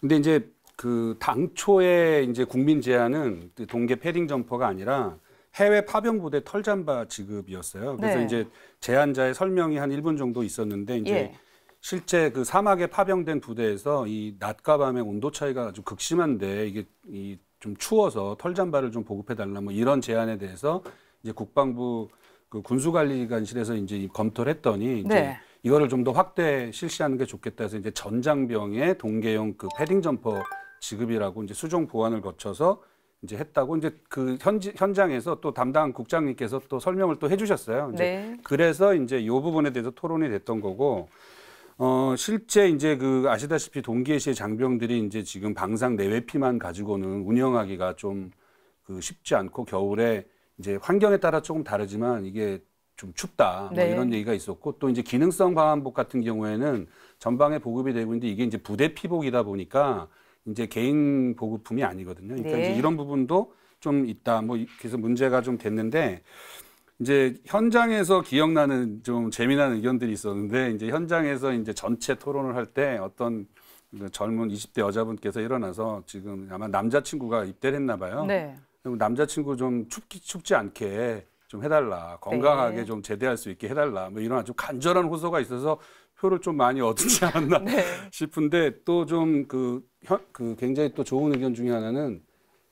근데 이제 그 당초에 이제 국민 제안은 그 동계 패딩 점퍼가 아니라 해외 파병 부대 털잠바 지급이었어요. 그래서 네. 이제 제안자의 설명이 한 1분 정도 있었는데 이제 예. 실제 그 사막에 파병된 부대에서 이 낮과 밤의 온도 차이가 아주 극심한데 이게 이좀 추워서 털잠바를 좀 보급해 달라 뭐 이런 제안에 대해서 이제 국방부 그 군수관리관실에서 이제 검토를 했더니 이제 네. 이거를 좀 더 확대 실시하는 게 좋겠다 해서 이제 전장병의 동계용 그 패딩 점퍼 지급이라고 이제 수종 보완을 거쳐서 이제 했다고 이제 그 현지, 현장에서 또 담당 국장님께서 또 설명을 또 해주셨어요. 이제 네. 그래서 이제 요 부분에 대해서 토론이 됐던 거고 어 실제 이제 그 아시다시피 동계시의 장병들이 이제 지금 방상 내외피만 가지고는 운영하기가 좀그 쉽지 않고 겨울에 이제 환경에 따라 조금 다르지만 이게 좀 춥다 뭐 네. 이런 얘기가 있었고 또 이제 기능성 방한복 같은 경우에는 전방에 보급이 되고 있는데 이게 이제 부대 피복이다 보니까 이제 개인 보급품이 아니거든요. 그러니까 네. 이제 이런 부분도 좀 있다. 뭐 그래서 문제가 좀 됐는데 이제 현장에서 기억나는 좀 재미난 의견들이 있었는데 이제 현장에서 이제 전체 토론을 할 때 어떤 그 젊은 20대 여자분께서 일어나서 지금 아마 남자친구가 입대를 했나 봐요. 네. 남자친구 좀 춥기 춥지 않게 좀 해달라 건강하게 네. 좀 제대할 수 있게 해달라 뭐 이런 아주 간절한 호소가 있어서 표를 좀 많이 얻지 (laughs) 않았나 네. 싶은데 또 좀그 그 굉장히 또 좋은 의견 중에 하나는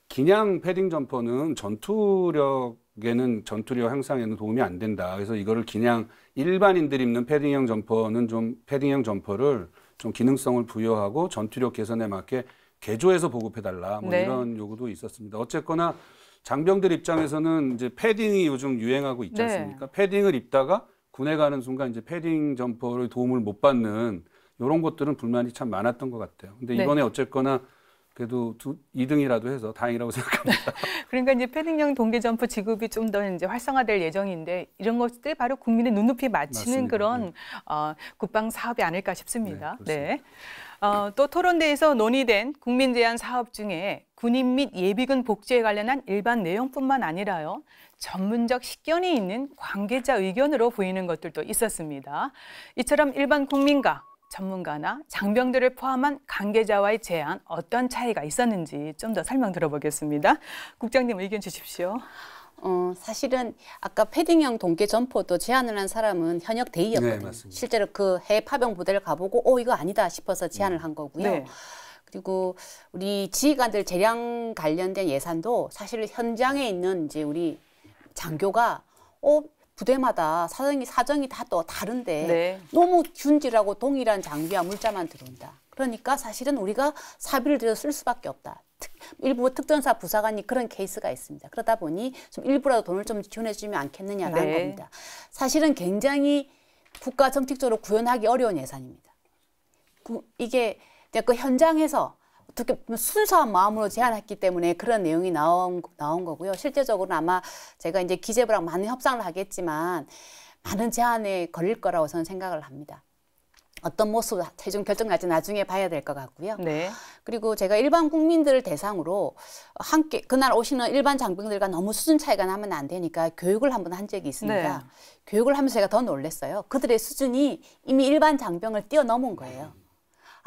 기냥 패딩 점퍼는 전투력에는 전투력 향상에는 도움이 안 된다. 그래서 이거를 기냥 일반인들이 입는 패딩형 점퍼는 좀 패딩형 점퍼를 좀 기능성을 부여하고 전투력 개선에 맞게 개조해서 보급해 달라. 뭐 네. 이런 요구도 있었습니다. 어쨌거나 장병들 입장에서는 이제 패딩이 요즘 유행하고 있지 네. 않습니까? 네. 패딩을 입다가 군에 가는 순간 이제 패딩 점퍼를 도움을 못 받는 이런 것들은 불만이 참 많았던 것 같아요. 근데 네. 이번에 네. 어쨌거나 그래도 두, 2등이라도 해서 다행이라고 (laughs) 생각합니다. 그러니까 이제 패딩형 동계 점프 지급이 좀 더 이제 활성화될 예정인데 이런 것들 바로 국민의 눈높이에 맞추는 그런 네. 어, 국방 사업이 아닐까 싶습니다. 네. 네. 어, 또 토론대에서 논의된 국민 제안 사업 중에 군인 및 예비군 복지에 관련한 일반 내용뿐만 아니라요. 전문적 식견이 있는 관계자 의견으로 보이는 것들도 있었습니다. 이처럼 일반 국민과 전문가나 장병들을 포함한 관계자와의 제안 어떤 차이가 있었는지 좀 더 설명 들어보겠습니다. 국장님 의견 주십시오. 어, 사실은 아까 패딩형 동계 점포도 제안을 한 사람은 현역 대위였거든요. 네, 실제로 그 해외 파병 부대를 가보고 오 어, 이거 아니다 싶어서 제안을 음. 한 거고요. 네. 그리고 우리 지휘관들 재량 관련된 예산도 사실 현장에 있는 이제 우리 장교가 어 부대마다 사정이 사정이 다 또 다른데 네. 너무 균질하고 동일한 장비와 물자만 들어온다. 그러니까 사실은 우리가 사비를 들여 쓸 수밖에 없다. 특, 일부 특전사 부사관이 그런 케이스가 있습니다. 그러다 보니 좀 일부라도 돈을 좀 지원해 주면 않겠느냐라는 네. 겁니다. 사실은 굉장히 국가 정책적으로 구현하기 어려운 예산입니다. 구, 이게 이제 그 현장에서 어떻게 보면 순수한 마음으로 제안했기 때문에 그런 내용이 나온, 나온 거고요. 실제적으로는 아마 제가 이제 기재부랑 많은 협상을 하겠지만 많은 제안에 걸릴 거라고 저는 생각을 합니다. 어떤 모습 최종 결정 까지 나중에 봐야 될 것 같고요. 네. 그리고 제가 일반 국민들을 대상으로 함께 그날 오시는 일반 장병들과 너무 수준 차이가 나면 안 되니까 교육을 한 번 한 적이 있습니다. 네. 교육을 하면서 제가 더 놀랐어요. 그들의 수준이 이미 일반 장병을 뛰어넘은 거예요.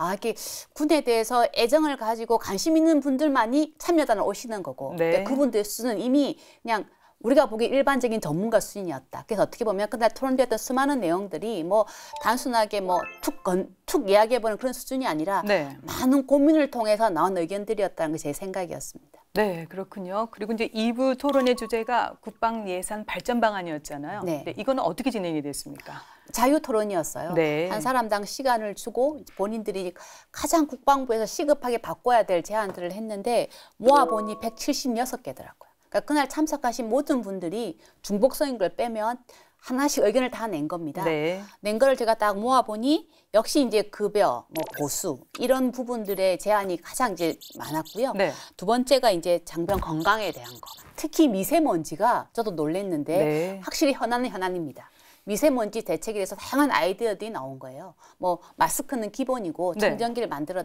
아, 이게 군에 대해서 애정을 가지고 관심 있는 분들만이 참여단을 오시는 거고 네. 그러니까 그분들 수는 이미 그냥 우리가 보기 일반적인 전문가 수준이었다. 그래서 어떻게 보면 그날 토론되었던 수많은 내용들이 뭐 단순하게 뭐툭툭 이야기해보는 그런 수준이 아니라 네. 많은 고민을 통해서 나온 의견들이었다는 게 제 생각이었습니다. 네, 그렇군요. 그리고 이제 2부 토론의 주제가 국방 예산 발전 방안이었잖아요. 네. 네 이거는 어떻게 진행이 됐습니까? 자유 토론이었어요. 네. 한 사람당 시간을 주고 본인들이 가장 국방부에서 시급하게 바꿔야 될 제안들을 했는데 모아보니 176개더라고요. 그러니까 그날 참석하신 모든 분들이 중복성인 걸 빼면 하나씩 의견을 다 낸 겁니다. 네. 낸 거를 제가 딱 모아보니 역시 이제 급여, 뭐 보수 이런 부분들의 제한이 가장 이제 많았고요. 네. 두 번째가 이제 장병 건강에 대한 거. 특히 미세먼지가 저도 놀랬는데 네. 확실히 현안은 현안입니다. 미세먼지 대책에 대해서 다양한 아이디어들이 나온 거예요. 뭐 마스크는 기본이고 정전기를 네. 만들어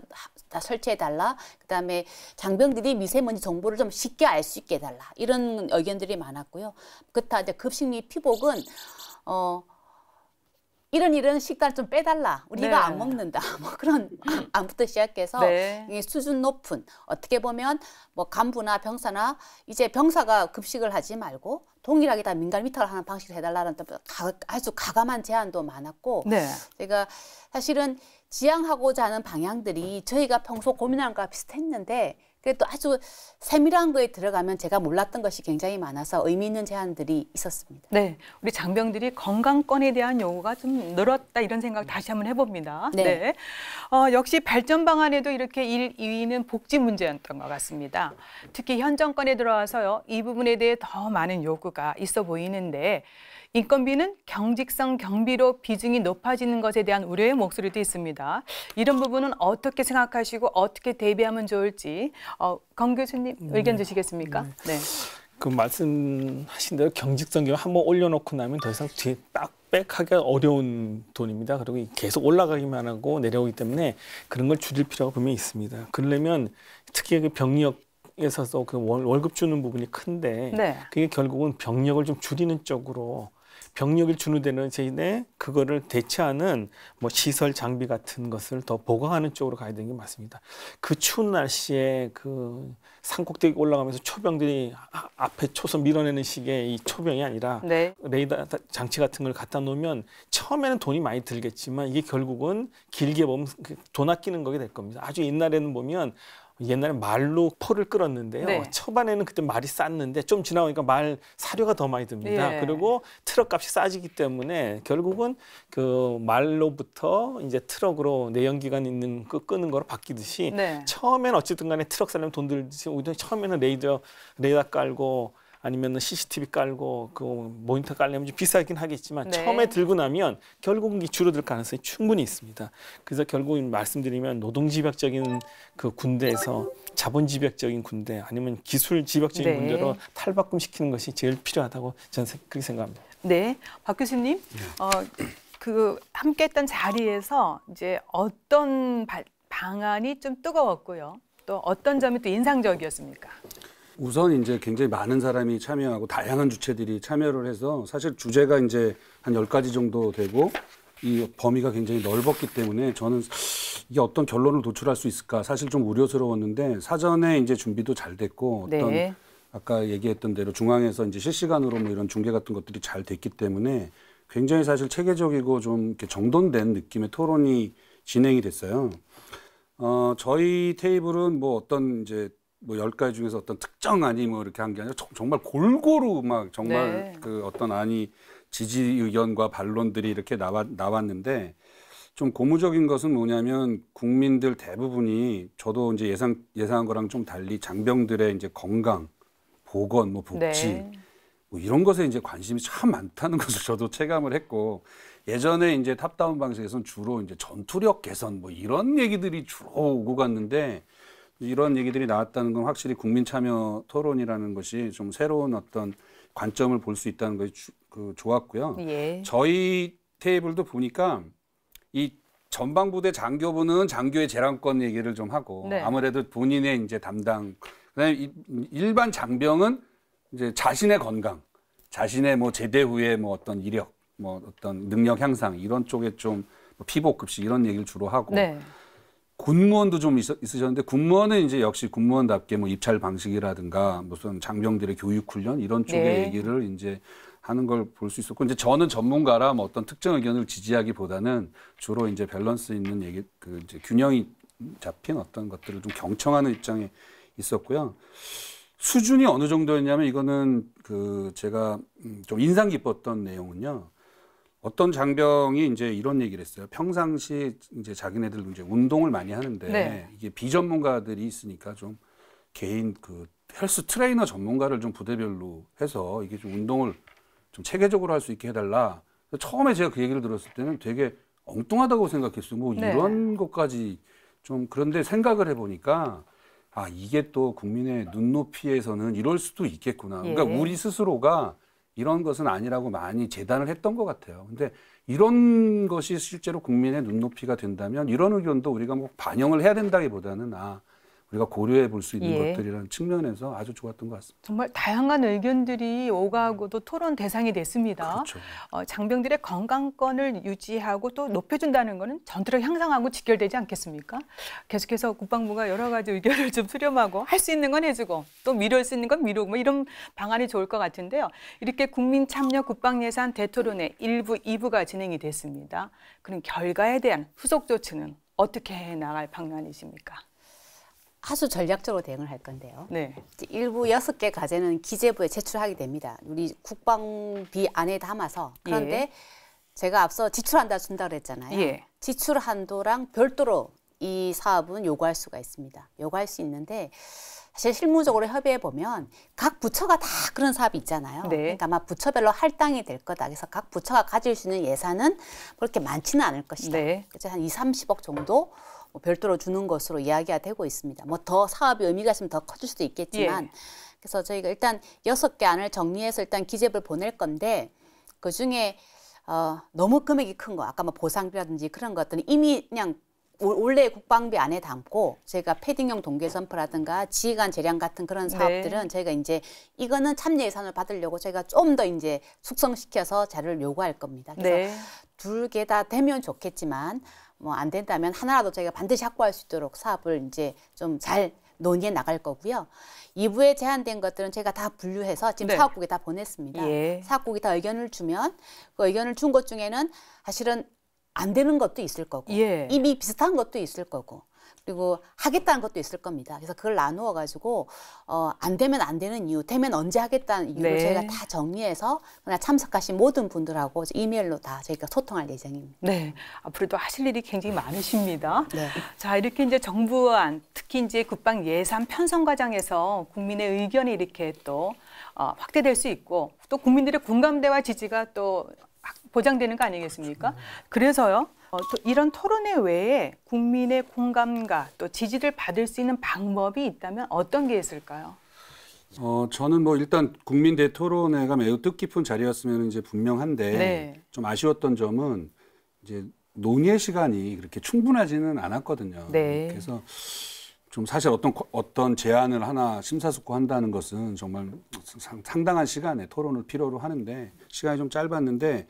다 설치해 달라. 그다음에 장병들이 미세먼지 정보를 좀 쉽게 알 수 있게 해달라. 이런 의견들이 많았고요. 그렇다 이제 급식 및 피복은 어 이런 일은 식단 좀 빼달라. 우리가 네. 안 먹는다. (laughs) 뭐 그런 안부터 시작해서 네. 수준 높은 어떻게 보면 뭐 간부나 병사나 이제 병사가 급식을 하지 말고 동일하게 다 민간 위탁을 하는 방식을 해달라는 아주 가감한 제안도 많았고 네. 제가 사실은 지향하고자 하는 방향들이 저희가 평소 고민하는 것과 비슷했는데 그래도 아주 세밀한 거에 들어가면 제가 몰랐던 것이 굉장히 많아서 의미 있는 제안들이 있었습니다. 네, 우리 장병들이 건강권에 대한 요구가 좀 늘었다 이런 생각 다시 한번 해봅니다. 네. 네. 어, 역시 발전 방안에도 이렇게 1, 2위는 복지 문제였던 것 같습니다. 특히 현 정권에 들어와서요 이 부분에 대해 더 많은 요구가 있어 보이는데 인건비는 경직성 경비로 비중이 높아지는 것에 대한 우려의 목소리도 있습니다. 이런 부분은 어떻게 생각하시고 어떻게 대비하면 좋을지 어, 권 교수님 네. 의견 주시겠습니까? 네. 네. 그 말씀하신 대로 경직성 경우 한번 올려놓고 나면 더 이상 뒤에 딱 백하기가 어려운 돈입니다. 그리고 계속 올라가기만 하고 내려오기 때문에 그런 걸 줄일 필요가 분명히 있습니다. 그러려면 특히 그 병력 에서도 그 월급 주는 부분이 큰데 네. 그게 결국은 병력을 좀 줄이는 쪽으로 병력을 준우 데는 대인에 그거를 대체하는 뭐 시설 장비 같은 것을 더 보강하는 쪽으로 가야 되는 게 맞습니다. 그 추운 날씨에 그 산꼭대기 올라가면서 초병들이 아, 앞에 초선 밀어내는 식의 이 초병이 아니라 네. 레이더 장치 같은 걸 갖다 놓으면 처음에는 돈이 많이 들겠지만 이게 결국은 길게 보면 그, 돈 아끼는 거게 될 겁니다. 아주 옛날에는 보면 옛날에 말로 포를 끌었는데요. 네. 초반에는 그때 말이 쌌는데 좀 지나오니까 말 사료가 더 많이 듭니다. 예. 그리고 트럭 값이 싸지기 때문에 결국은 그 말로부터 이제 트럭으로 내연기관 있는 그 끄는 거로 바뀌듯이 네. 처음엔 어쨌든 간에 트럭 사려면 돈 들듯이 오히려 처음에는 레이저 레이더 깔고 아니면 CCTV 깔고 그 모니터 깔려면 좀 비싸긴 하겠지만 네. 처음에 들고 나면 결국은 줄어들 가능성이 충분히 있습니다. 그래서 결국 은 말씀드리면 노동집약적인 그 군대에서 자본집약적인 군대 아니면 기술집약적인 네. 군대로 탈바꿈시키는 것이 제일 필요하다고 저는 그렇게 생각합니다. 네, 박 교수님. 네. 어, 그 함께했던 자리에서 이제 어떤 바, 방안이 좀 뜨거웠고요. 또 어떤 점이 또 인상적이었습니까? 우선 이제 굉장히 많은 사람이 참여하고 다양한 주체들이 참여를 해서 사실 주제가 이제 한 열가지 정도 되고 이 범위가 굉장히 넓었기 때문에 저는 이게 어떤 결론을 도출할 수 있을까 사실 좀 우려스러웠는데 사전에 이제 준비도 잘 됐고 네. 어떤 네. 아까 얘기했던 대로 중앙에서 이제 실시간으로 뭐 이런 중계 같은 것들이 잘 됐기 때문에 굉장히 사실 체계적이고 좀 이렇게 정돈된 느낌의 토론이 진행이 됐어요. 어, 저희 테이블은 뭐 어떤 이제 뭐열 가지 중에서 어떤 특정 아니 뭐 이렇게 한 게 아니라 정말 골고루 막 정말 네. 그 어떤 아니 지지 의견과 반론들이 이렇게 나왔 나왔는데 좀 고무적인 것은 뭐냐면 국민들 대부분이 저도 이제 예상 예상한 거랑 좀 달리 장병들의 이제 건강, 보건, 뭐 복지 네. 뭐 이런 것에 이제 관심이 참 많다는 (laughs) 것을 저도 체감을 했고 예전에 이제 탑다운 방식에서는 주로 이제 전투력 개선 뭐 이런 얘기들이 주로 오고 갔는데 이런 얘기들이 나왔다는 건 확실히 국민 참여 토론이라는 것이 좀 새로운 어떤 관점을 볼 수 있다는 것이 주, 그 좋았고요. 예. 저희 테이블도 보니까 이 전방부대 장교부는 장교의 재량권 얘기를 좀 하고 네. 아무래도 본인의 이제 담당 그다음에 일반 장병은 이제 자신의 건강, 자신의 뭐 제대 후에 뭐 어떤 이력, 뭐 어떤 능력 향상 이런 쪽에 좀 뭐 피복급식 이런 얘기를 주로 하고 네. 군무원도 좀 있, 있 으셨는데 군무원은 이제 역시 군무원답게 뭐 입찰 방식이라든가 무슨 장병들의 교육 훈련 이런 쪽의 네. 얘기를 이제 하는 걸 볼 수 있었고 이제 저는 전문가라 뭐 어떤 특정 의견을 지지하기보다는 주로 이제 밸런스 있는 얘기 그 이제 균형이 잡힌 어떤 것들을 좀 경청하는 입장에 있었고요. 수준이 어느 정도였냐면 이거는 그 제가 음, 좀 인상 깊었던 내용은요. 어떤 장병이 이제 이런 얘기를 했어요. 평상시 이제 자기네들도 이제 운동을 많이 하는데 네. 이게 비전문가들이 있으니까 좀 개인 그 헬스 트레이너 전문가를 좀 부대별로 해서 이게 좀 운동을 좀 체계적으로 할 수 있게 해달라. 처음에 제가 그 얘기를 들었을 때는 되게 엉뚱하다고 생각했어요. 뭐 네. 이런 것까지 좀 그런데 생각을 해보니까 아 이게 또 국민의 눈높이에서는 이럴 수도 있겠구나. 그러니까 예. 우리 스스로가 이런 것은 아니라고 많이 재단을 했던 것 같아요. 근데 이런 것이 실제로 국민의 눈높이가 된다면 이런 의견도 우리가 뭐 반영을 해야 된다기보다는 아 우리가 고려해 볼 수 있는 예. 것들이라는 측면에서 아주 좋았던 것 같습니다. 정말 다양한 의견들이 오가고도 토론 대상이 됐습니다. 그렇죠. 어, 장병들의 건강권을 유지하고 또 높여준다는 것은 전투력 향상하고 직결되지 않겠습니까? 계속해서 국방부가 여러 가지 의견을 좀 수렴하고 할 수 있는 건 해주고 또 미룰 수 있는 건 미루고 뭐 이런 방안이 좋을 것 같은데요. 이렇게 국민 참여 국방 예산 대토론회 1부, 2부가 진행이 됐습니다. 그럼 결과에 대한 후속 조치는 어떻게 해 나갈 방안이십니까? 아주 전략적으로 대응을 할 건데요. 네. 일부 여섯 개 과제는 기재부에 제출하게 됩니다. 우리 국방비 안에 담아서 그런데 예. 제가 앞서 지출한다 준다 그랬잖아요. 예. 지출 한도랑 별도로 이 사업은 요구할 수가 있습니다. 요구할 수 있는데 사실 실무적으로 협의해 보면 각 부처가 다 그런 사업이 있잖아요. 네. 그러니까 아마 부처별로 할당이 될 거다. 그래서 각 부처가 가질 수 있는 예산은 그렇게 많지는 않을 것이다. 네. 그래서 한 2, 30억 정도 뭐 별도로 주는 것으로 이야기가 되고 있습니다. 뭐 더 사업이 의미가 있으면 더 커질 수도 있겠지만 예. 그래서 저희가 일단 여섯 개 안을 정리해서 일단 기재부를 보낼 건데 그 중에 어, 너무 금액이 큰 거, 아까 뭐 보상비라든지 그런 것들은 이미 그냥 원래 국방비 안에 담고 저희가 패딩용 동계선포라든가 지휘관 재량 같은 그런 네. 사업들은 네. 저희가 이제 이거는 참여 예산을 받으려고 저희가 좀 더 이제 숙성시켜서 자료를 요구할 겁니다. 그래서 네. 둘개 다 되면 좋겠지만 뭐안 된다면 하나라도 저희가 반드시 확보할 수 있도록 사업을 이제 좀 잘 논의해 나갈 거고요. 2부에 제한된 것들은 제가 다 분류해서 지금 네. 사업국에 다 보냈습니다. 예. 사업국이 다 의견을 주면 그 의견을 준 것 중에는 사실은 안 되는 것도 있을 거고 예. 이미 비슷한 것도 있을 거고 그리고 하겠다는 것도 있을 겁니다. 그래서 그걸 나누어 가지고 어, 안 되면 안 되는 이유, 되면 언제 하겠다는 이유를 네. 저희가 다 정리해서 그냥 참석하신 모든 분들하고 이메일로 다 저희가 소통할 예정입니다. 네, 앞으로도 하실 일이 굉장히 많으십니다. 네. 자, 이렇게 이제 정부안, 특히 이제 국방 예산 편성 과정에서 국민의 의견이 이렇게 또 어, 확대될 수 있고 또 국민들의 공감대와 지지가 또 보장되는 거 아니겠습니까? 그래서요. 어, 이런 토론회 외에 국민의 공감과 또 지지를 받을 수 있는 방법이 있다면 어떤 게 있을까요? 어, 저는 뭐 일단 국민 대토론회가 매우 뜻깊은 자리였으면 이제 분명한데 네. 좀 아쉬웠던 점은 이제 논의 시간이 그렇게 충분하지는 않았거든요. 네. 그래서 좀 사실 어떤 어떤 제안을 하나 심사숙고한다는 것은 정말 상당한 시간에 토론을 필요로 하는데 시간이 좀 짧았는데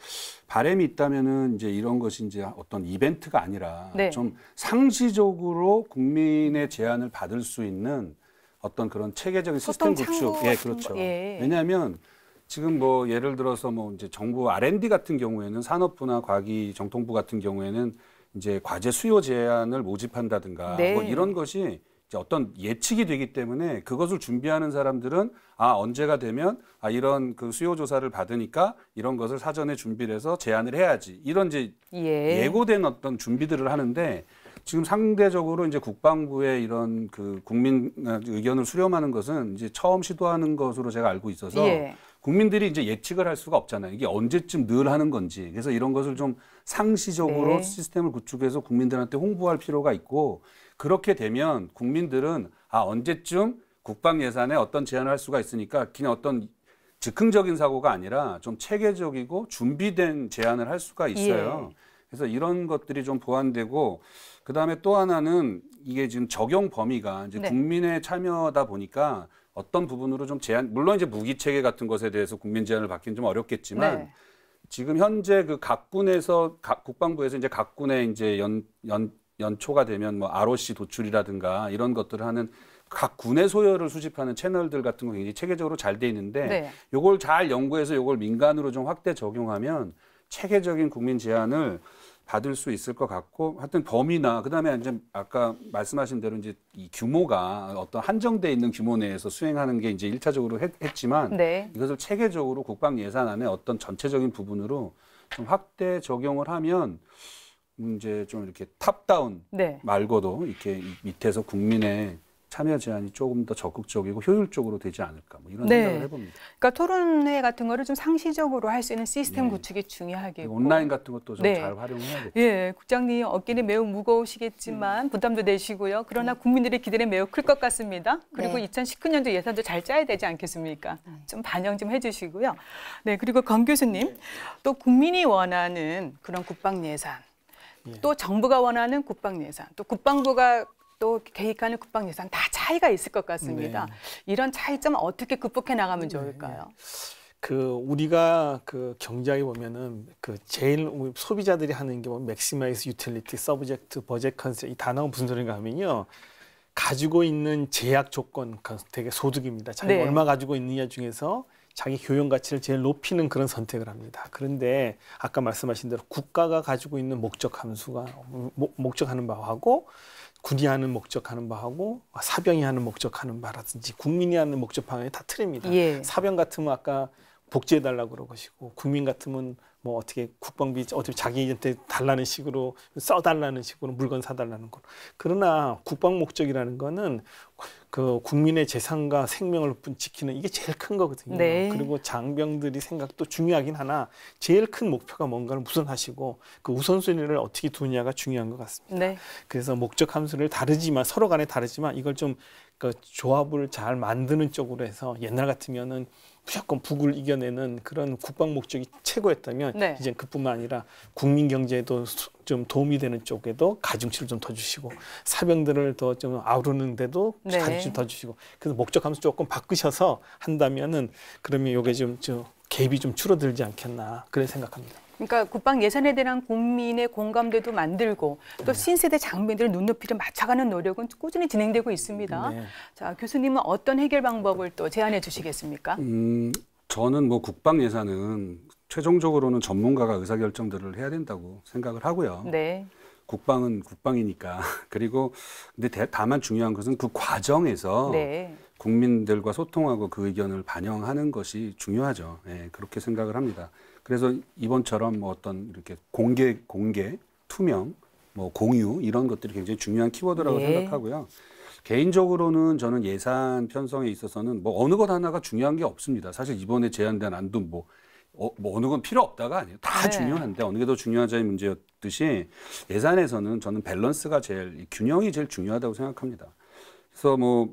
바램이 있다면은 이제 이런 것이 이제 어떤 이벤트가 아니라 네. 좀 상시적으로 국민의 제안을 받을 수 있는 어떤 그런 체계적인 시스템 구축 예 그렇죠 예. 왜냐하면 지금 뭐 예를 들어서 뭐 이제 정부 R&D 같은 경우에는 산업부나 과기 정통부 같은 경우에는 이제 과제 수요 제안을 모집한다든가 네. 뭐 이런 것이 이제 어떤 예측이 되기 때문에 그것을 준비하는 사람들은 아 언제가 되면 아 이런 그 수요 조사를 받으니까 이런 것을 사전에 준비를 해서 제안을 해야지 이런 이제 예. 고된 어떤 준비들을 하는데 지금 상대적으로 이제 국방부의 이런 그 국민 아, 의견을 수렴하는 것은 이제 처음 시도하는 것으로 제가 알고 있어서 예. 국민들이 이제 예측을 할 수가 없잖아요. 이게 언제쯤 늘 하는 건지. 그래서 이런 것을 좀 상시적으로 네. 시스템을 구축해서 국민들한테 홍보할 필요가 있고 그렇게 되면 국민들은 아 언제쯤 국방 예산에 어떤 제안을 할 수가 있으니까 그냥 어떤 즉흥적인 사고가 아니라 좀 체계적이고 준비된 제안을 할 수가 예. 있어요. 예. 그래서 이런 것들이 좀 보완되고 그다음에 또 하나는 이게 지금 적용 범위가 이제 네. 국민의 참여다 보니까 어떤 부분으로 좀 제한 물론 이제 무기 체계 같은 것에 대해서 국민 제한을 받기는 좀 어렵겠지만 네. 지금 현재 그 각군에서 각, 국방부에서 이제 각군의 이제 연, 연 연초가 되면 뭐 ROC 도출이라든가 이런 것들을 하는 각 군의 소열을 수집하는 채널들 같은 거 굉장히 체계적으로 잘 돼 있는데 네. 요걸 잘 연구해서 요걸 민간으로 좀 확대 적용하면 체계적인 국민 제안을 받을 수 있을 것 같고 하여튼 범위나 그다음에 이제 아까 말씀하신 대로 이제 이 규모가 어떤 한정돼 있는 규모 내에서 수행하는 게 이제 일차적으로 했, 지만 네. 이것을 체계적으로 국방 예산안에 어떤 전체적인 부분으로 좀 확대 적용을 하면 이제 좀 이렇게 탑다운 네. 말고도 이렇게 밑에서 국민의 참여 제한이 조금 더 적극적이고 효율적으로 되지 않을까 뭐 이런 네. 생각을 해봅니다. 그러니까 토론회 같은 거를 좀 상시적으로 할 수 있는 시스템 네. 구축이 중요하겠고 온라인 같은 것도 좀잘 네. 활용해야겠죠. 예, 국장님 어깨는 매우 무거우시겠지만 음. 부담도 되시고요. 그러나 네. 국민들의 기대는 매우 클 것 같습니다. 그리고 2019년도 예산도 잘 짜야 되지 않겠습니까? 네. 좀 반영 좀 해주시고요. 네, 그리고 권 교수님 또 국민이 원하는 그런 국방 예산 예. 또 정부가 원하는 국방 예산, 또 국방부가 또 계획하는 국방 예산 다 차이가 있을 것 같습니다. 네. 이런 차이점 어떻게 극복해 나가면 네, 좋을까요? 네. 그 우리가 그 경제학에 보면은 그 제일 소비자들이 하는 게뭐 맥시마이즈 유틸리티 서브젝트 버젯 컨셉 이 단어가 무슨 소리인가 하면요. 가지고 있는 제약 조건 그 되게 소득입니다. 자기 네. 얼마 가지고 있느냐 중에서 자기 교육 가치를 제일 높이는 그런 선택을 합니다. 그런데 아까 말씀하신 대로 국가가 가지고 있는 목적 함수가 목적하는 바하고 군이 하는 목적하는 바하고 사병이 하는 목적하는 바라든지 국민이 하는 목적 방향이 다 틀립니다. 예. 사병 같으면 아까 복지해 달라고 그러 시고 국민 같으면 뭐 어떻게 국방비 어떻게 자기한테 달라는 식으로 써 달라는 식으로 물건 사 달라는 거. 그러나 국방 목적이라는 거는 그 국민의 재산과 생명을 지키는 이게 제일 큰 거거든요. 네. 그리고 장병들이 생각도 중요하긴 하나 제일 큰 목표가 뭔가를 우선하시고 그 우선순위를 어떻게 두느냐가 중요한 것 같습니다. 네. 그래서 목적 함수를 다르지만 서로 간에 다르지만 이걸 좀 그 조합을 잘 만드는 쪽으로 해서 옛날 같으면은 무조건 북을 이겨내는 그런 국방 목적이 최고였다면 네. 이제 그뿐만 아니라 국민 경제에도 좀 도움이 되는 쪽에도 가중치를 좀 더 주시고 사병들을 더 좀 아우르는데도 네. 가중치를 더 주시고 그래서 목적 함수 조금 바꾸셔서 한다면은 그러면 요게 좀저 갭이 좀 줄어들지 않겠나 그런 생각합니다. 그러니까 국방 예산에 대한 국민의 공감대도 만들고 또 네. 신세대 장비들의 눈높이를 맞춰가는 노력은 꾸준히 진행되고 있습니다. 네. 자 교수님은 어떤 해결 방법을 또 제안해 주시겠습니까? 음, 저는 뭐 국방 예산은 최종적으로는 전문가가 의사결정들을 해야 된다고 생각을 하고요. 네. 국방은 국방이니까 (laughs) 그리고 근데 대, 다만 중요한 것은 그 과정에서 네. 국민들과 소통하고 그 의견을 반영하는 것이 중요하죠. 예, 그렇게 생각을 합니다. 그래서 이번처럼 뭐 어떤 이렇게 공개, 공개, 투명, 뭐 공유 이런 것들이 굉장히 중요한 키워드라고 예. 생각하고요. 개인적으로는 저는 예산 편성에 있어서는 뭐 어느 것 하나가 중요한 게 없습니다. 사실 이번에 제안된안도 뭐, 어, 뭐 어느 건 필요 없다가 아니에요. 다 네. 중요한데 어느 게 더 중요하자의 문제였듯이 예산에서는 저는 밸런스가 제일 균형이 제일 중요하다고 생각합니다. 그래서 뭐뭐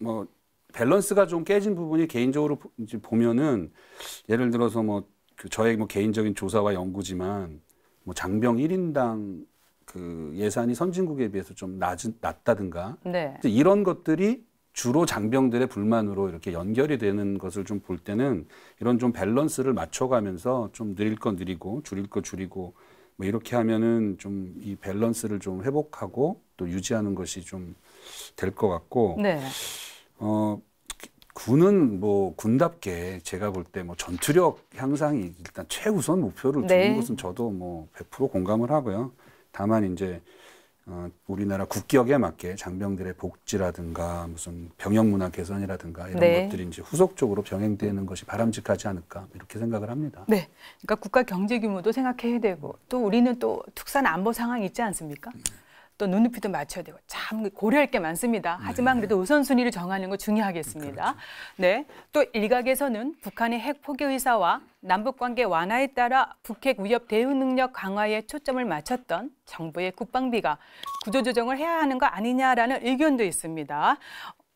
뭐 밸런스가 좀 깨진 부분이 개인적으로 이제 보면은 예를 들어서 뭐그 저의 뭐 개인적인 조사와 연구지만 뭐 장병 1인당 그 예산이 선진국에 비해서 좀 낮은 낮다든가 네. 이런 것들이 주로 장병들의 불만으로 이렇게 연결이 되는 것을 좀 볼 때는 이런 좀 밸런스를 맞춰가면서 좀늘릴건늘리고 줄일 거 줄이고 뭐 이렇게 하면은 좀 이 밸런스를 좀 회복하고 또 유지하는 것이 좀 될 것 같고 네. 어 군은 뭐 군답게 제가 볼 때 뭐 전투력 향상이 일단 최우선 목표를 두는 네. 것은 저도 뭐 100% 공감을 하고요. 다만 이제 어, 우리나라 국격에 맞게 장병들의 복지라든가 무슨 병역 문화 개선이라든가 이런 네. 것들이 이제 후속적으로 병행되는 것이 바람직하지 않을까 이렇게 생각을 합니다. 네, 그러니까 국가 경제 규모도 생각해야 되고 또 우리는 또 특산 안보 상황이 있지 않습니까? 네. 또 눈높이도 맞춰야 되고 참 고려할 게 많습니다. 하지만 네. 그래도 우선순위를 정하는 거 중요하겠습니다. 그렇죠. 네. 또 일각에서는 북한의 핵 포기 의사와 남북 관계 완화에 따라 북핵 위협 대응 능력 강화에 초점을 맞췄던 정부의 국방비가 구조 조정을 해야 하는 거 아니냐라는 의견도 있습니다.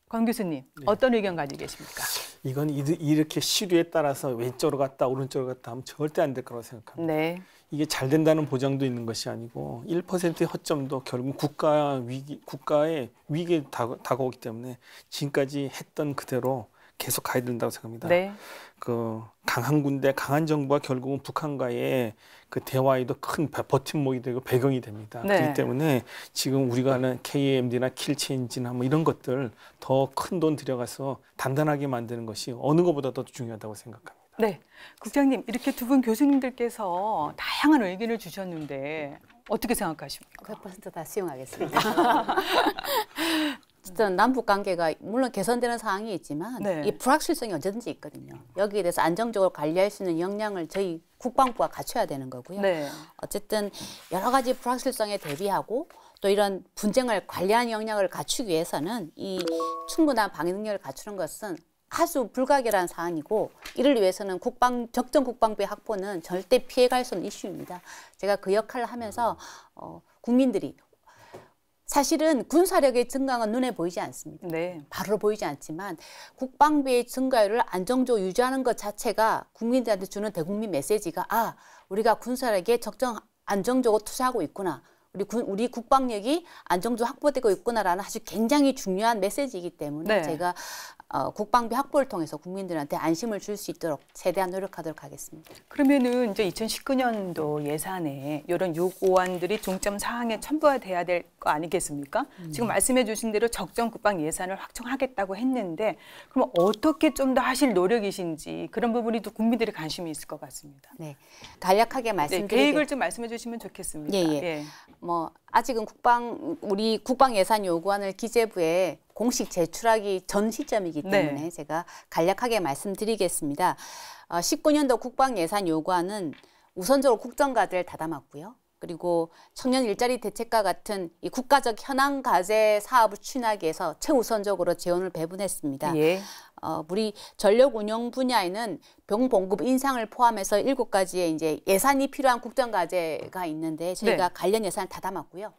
권 교수님 네. 어떤 의견 가지고 계십니까? 이건 이렇게 시류에 따라서 왼쪽으로 갔다 오른쪽으로 갔다 하면 절대 안 될 거라고 생각합니다. 네. 이게 잘 된다는 보장도 있는 것이 아니고 1%의 허점도 결국 국가 위기, 국가의 위기에 다가, 오기 때문에 지금까지 했던 그대로 계속 가야 된다고 생각합니다. 네. 그 강한 군대, 강한 정부가 결국은 북한과의 그 대화에도 큰 버팀목이 되고 배경이 됩니다. 네. 그렇기 때문에 지금 우리가 하는 KMD나 킬체인지나 뭐 이런 것들 더 큰 돈 들여가서 단단하게 만드는 것이 어느 것보다 더 중요하다고 생각합니다. 네. 국장님, 이렇게 두 분 교수님들께서 다양한 의견을 주셨는데 어떻게 생각하십니까? 100%다 수용하겠습니다. (laughs) 진짜 남북 관계가 물론 개선되는 사항이 있지만 네. 이 불확실성이 언제든지 있거든요. 여기에 대해서 안정적으로 관리할 수 있는 역량을 저희 국방부가 갖춰야 되는 거고요. 네. 어쨌든 여러 가지 불확실성에 대비하고 또 이런 분쟁을 관리하는 역량을 갖추기 위해서는 이 충분한 방해 능력을 갖추는 것은 하수 불가결한 사안이고 이를 위해서는 국방 적정 국방비 확보는 절대 피해갈 수 없는 이슈입니다. 제가 그 역할을 하면서 어, 국민들이 사실은 군사력의 증강은 눈에 보이지 않습니다. 네. 바로 보이지 않지만 국방비의 증가율을 안정적으로 유지하는 것 자체가 국민들한테 주는 대국민 메시지가 아 우리가 군사력에 적정 안정적으로 투자하고 있구나. 우리 군, 우리 국방력이 안정적으로 확보되고 있구나라는 아주 굉장히 중요한 메시지이기 때문에 네. 제가 어, 국방비 확보를 통해서 국민들한테 안심을 줄 수 있도록 최대한 노력하도록 하겠습니다. 그러면은 이제 2019년도 예산에 이런 요구안들이 중점 사항에 첨부가돼야 될 거 아니겠습니까? 음. 지금 말씀해 주신 대로 적정 국방 예산을 확정하겠다고 했는데 그럼 어떻게 좀 더 하실 노력이신지 그런 부분이 또 국민들의 관심이 있을 것 같습니다. 네. 간략하게 말씀드리 네, 계획을 좀 말씀해 주시면 좋겠습니다. 예, 예. 예. 뭐 아직은 국방 우리 국방 예산 요구안을 기재부에 공식 제출하기 전 시점이기 네. 때문에 네. 제가 간략하게 말씀드리겠습니다. 어, 19년도 국방 예산 요구안은 우선적으로 국정과제를 다담았고요. 그리고 청년 일자리 대책과 같은 이 국가적 현황 과제 사업을 추진하기 위해서 최우선적으로 재원을 배분했습니다. 예. 어, 우리 전력 운영 분야에는 병 공급 인상을 포함해서 일곱 가지의 이제 예산이 필요한 국정 과제가 있는데 네. 저희가 네. 관련 예산을 다 담았고요.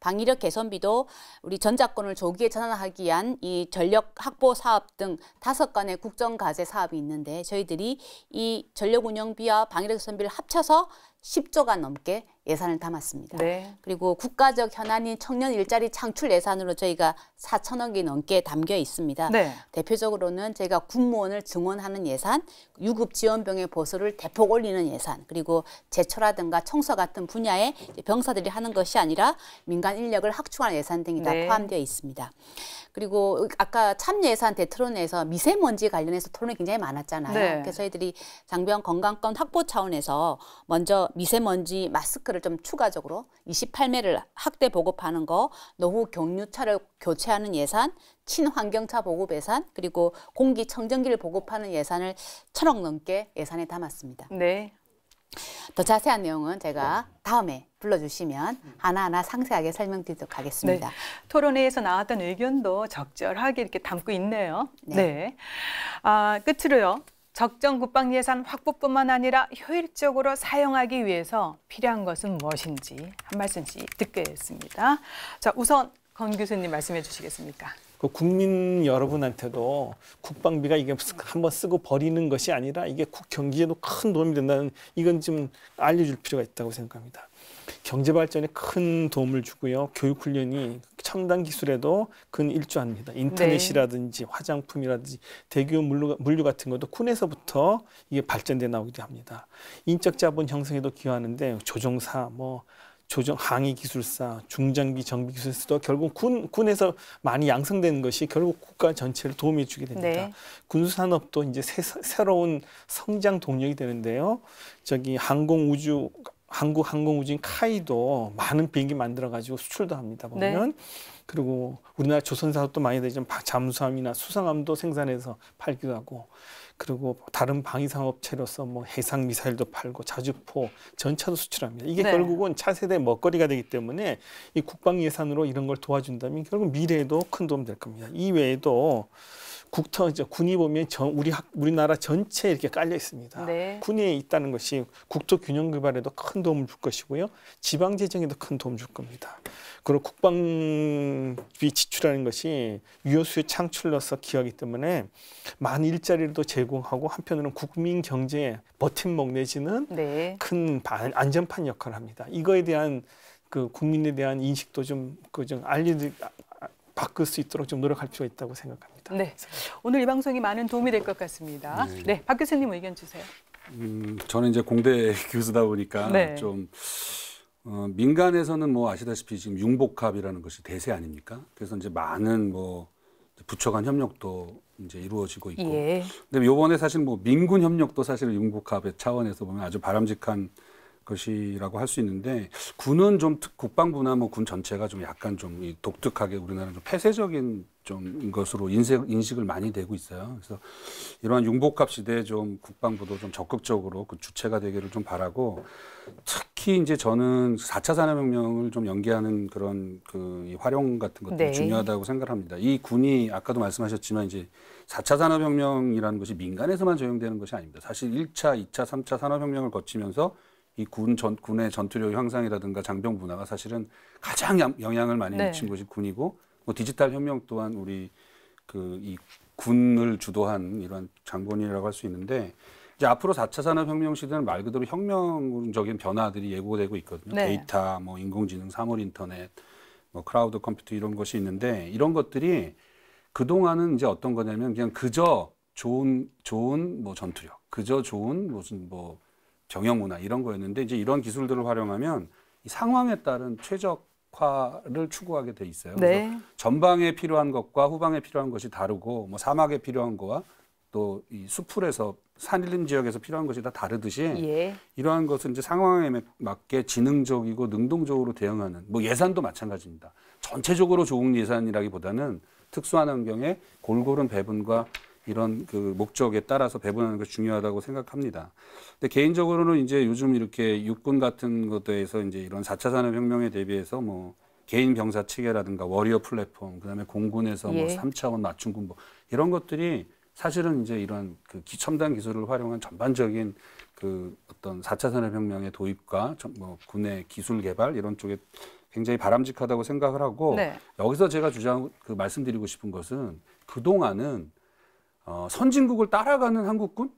방위력 개선비도 우리 전작권을 조기에 전환하기 위한 이 전력 확보 사업 등 다섯 건의 국정과제 사업이 있는데 저희들이 이 전력 운영비와 방위력 개선비를 합쳐서 10조가 넘게 예산을 담았습니다. 네. 그리고 국가적 현안인 청년 일자리 창출 예산으로 저희가 4천억이 넘게 담겨 있습니다. 네. 대표적으로는 저희가 군무원을 증원하는 예산, 유급 지원병의 보수를 대폭 올리는 예산, 그리고 제초라든가 청소 같은 분야에 병사들이 하는 것이 아니라 민간 인력을 확충하는 예산 등이 다 네. 포함되어 있습니다. 그리고 아까 참여예산 대토론에서 미세먼지 관련해서 토론이 굉장히 많았잖아요. 네. 그래서 저희들이 장병 건강권 확보 차원에서 먼저 미세먼지 마스크를 이를좀 추가적으로 28매를 학대 보급하는 거, 노후 경유차를 교체하는 예산, 친환경차 보급 예산, 그리고 공기청정기를 보급하는 예산을 천억 넘게 예산에 담았습니다. 네. 더 자세한 내용은 제가 다음에 불러주시면 하나하나 상세하게 설명드리도록 하겠습니다. 네. 토론회에서 나왔던 의견도 적절하게 이렇게 담고 있네요. 네. 네. 아, 끝으로요. 적정 국방 예산 확보뿐만 아니라 효율적으로 사용하기 위해서 필요한 것은 무엇인지 한 말씀씩 듣겠습니다. 자, 우선 권 교수님 말씀해 주시겠습니까? 그 국민 여러분한테도 국방비가 이게 한번 쓰고 버리는 것이 아니라 이게 국 경기에도 큰 도움이 된다는 이건 좀 알려줄 필요가 있다고 생각합니다. 경제 발전에 큰 도움을 주고요. 교육 훈련이 첨단 기술에도 근일조합니다. 네. 인터넷이라든지 네. 화장품이라든지 대규모 물류, 물류 같은 것도 쿤에서부터 이게 발전돼 나오기도 합니다. 인적 자본 형성에도 기여하는데 조종사 뭐 조정 항해 기술사, 중장비 정비 기술사도 결국 군 군에서 많이 양성되는 것이 결국 국가 전체를 도움이 주게 됩니다. 네. 군수 산업도 이제 새, 새로운 성장 동력이 되는데요. 저기 항공 우주 한국 항공우진 카이도 많은 비행기 만들어 가지고 수출도 합니다 보면 네. 그리고 우리나라 조선사도 많이 되지 잠수함이나 수상함도 생산해서 팔기도 하고 그리고 다른 방위상업체로서 뭐 해상 미사일도 팔고 자주포 전차도 수출합니다. 이게 네. 결국은 차세대 먹거리가 되기 때문에 이 국방 예산으로 이런 걸 도와준다면 결국 미래에도 큰 도움 될 겁니다. 이 외에도 국토 이제 군이 보면 전 우리 학, 우리나라 전체에 이렇게 깔려 있습니다. 네. 군에 있다는 것이 국토 균형 개발에도 큰 도움을 줄 것이고요. 지방 재정에도 큰 도움 줄 겁니다. 그리고 국방비 지출하는 것이 유효수요 창출로서 기여하기 때문에 많은 일자리도 제공하고 한편으로는 국민 경제에 버팀목 내지는 네. 큰 안전판 역할을 합니다. 이거에 대한 그 국민에 대한 인식도 좀 그좀 그좀 알리 바꿀 수 있도록 좀 노력할 필요가 있다고 생각합니다. 네, 오늘 이 방송이 많은 도움이 될 것 같습니다. 네. 네, 박 교수님 의견 주세요. 음, 저는 이제 공대 (laughs) 교수다 보니까 네. 좀 어, 민간에서는 뭐 아시다시피 지금 융복합이라는 것이 대세 아닙니까? 그래서 이제 많은 뭐 부처 간 협력도 이제 이루어지고 있고. 예. 근데 요번에 사실 뭐 민군 협력도 사실 융복합의 차원에서 보면 아주 바람직한 것이라고 할 수 있는데 군은 좀 국방부나 뭐 군 전체가 좀 약간 좀 독특하게 우리나라 좀 폐쇄적인 좀 것으로 인색, 인식을 많이 되고 있어요. 그래서 이러한 융복합 시대에 좀 국방부도 좀 적극적으로 그 주체가 되기를 좀 바라고 특히 이제 저는 4차 산업혁명을 좀 연계하는 그런 그 활용 같은 것도 네. 중요하다고 생각합니다. 이 군이 아까도 말씀하셨지만 이제 4차 산업혁명이라는 것이 민간에서만 적용되는 것이 아닙니다. 사실 1차, 2차, 3차 산업혁명을 거치면서 이군 전, 군의 전투력 향상이라든가 장병 문화가 사실은 가장 영향을 많이 네. 미친 것이 군이고 뭐 디지털 혁명 또한 우리 그 이 군을 주도한 이런 장군이라고할 수 있는데 이제 앞으로 4차 산업혁명 시대는 말 그대로 혁명적인 변화들이 예고되고 있거든요. 네. 데이터, 뭐 인공지능, 사물 인터넷, 뭐 크라우드 컴퓨터 이런 것이 있는데 이런 것들이 그동안은 이제 어떤 거냐면 그냥 그저 좋은 좋은 뭐 전투력, 그저 좋은 무슨 뭐 경영문화 이런 거였는데 이제 이런 기술들을 활용하면 이 상황에 따른 최적화를 추구하게 돼 있어요. 네. 그래서 전방에 필요한 것과 후방에 필요한 것이 다르고 뭐 사막에 필요한 거와 또 이 수풀에서 산림 지역에서 필요한 것이 다 다르듯이 예. 이러한 것은 이제 상황에 맞게 지능적이고 능동적으로 대응하는 뭐 예산도 마찬가지입니다. 전체적으로 좋은 예산이라기보다는 특수한 환경에 골고루 배분과 이런 그 목적에 따라서 배분하는 것이 중요하다고 생각합니다. 근데 개인적으로는 이제 요즘 이렇게 육군 같은 것에서 이제 이런 4차 산업혁명에 대비해서 뭐 개인 병사 체계라든가 워리어 플랫폼, 그다음에 공군에서 뭐 예. 뭐 3차원 맞춤 군법 이런 것들이 사실은 이제 이런 그 기첨단 기술을 활용한 전반적인 그 어떤 4차 산업혁명의 도입과 뭐 군의 기술 개발 이런 쪽에 굉장히 바람직하다고 생각을 하고 네. 여기서 제가 주장 그 말씀드리고 싶은 것은 그 동안은 어, 선진국을 따라가는 한국군?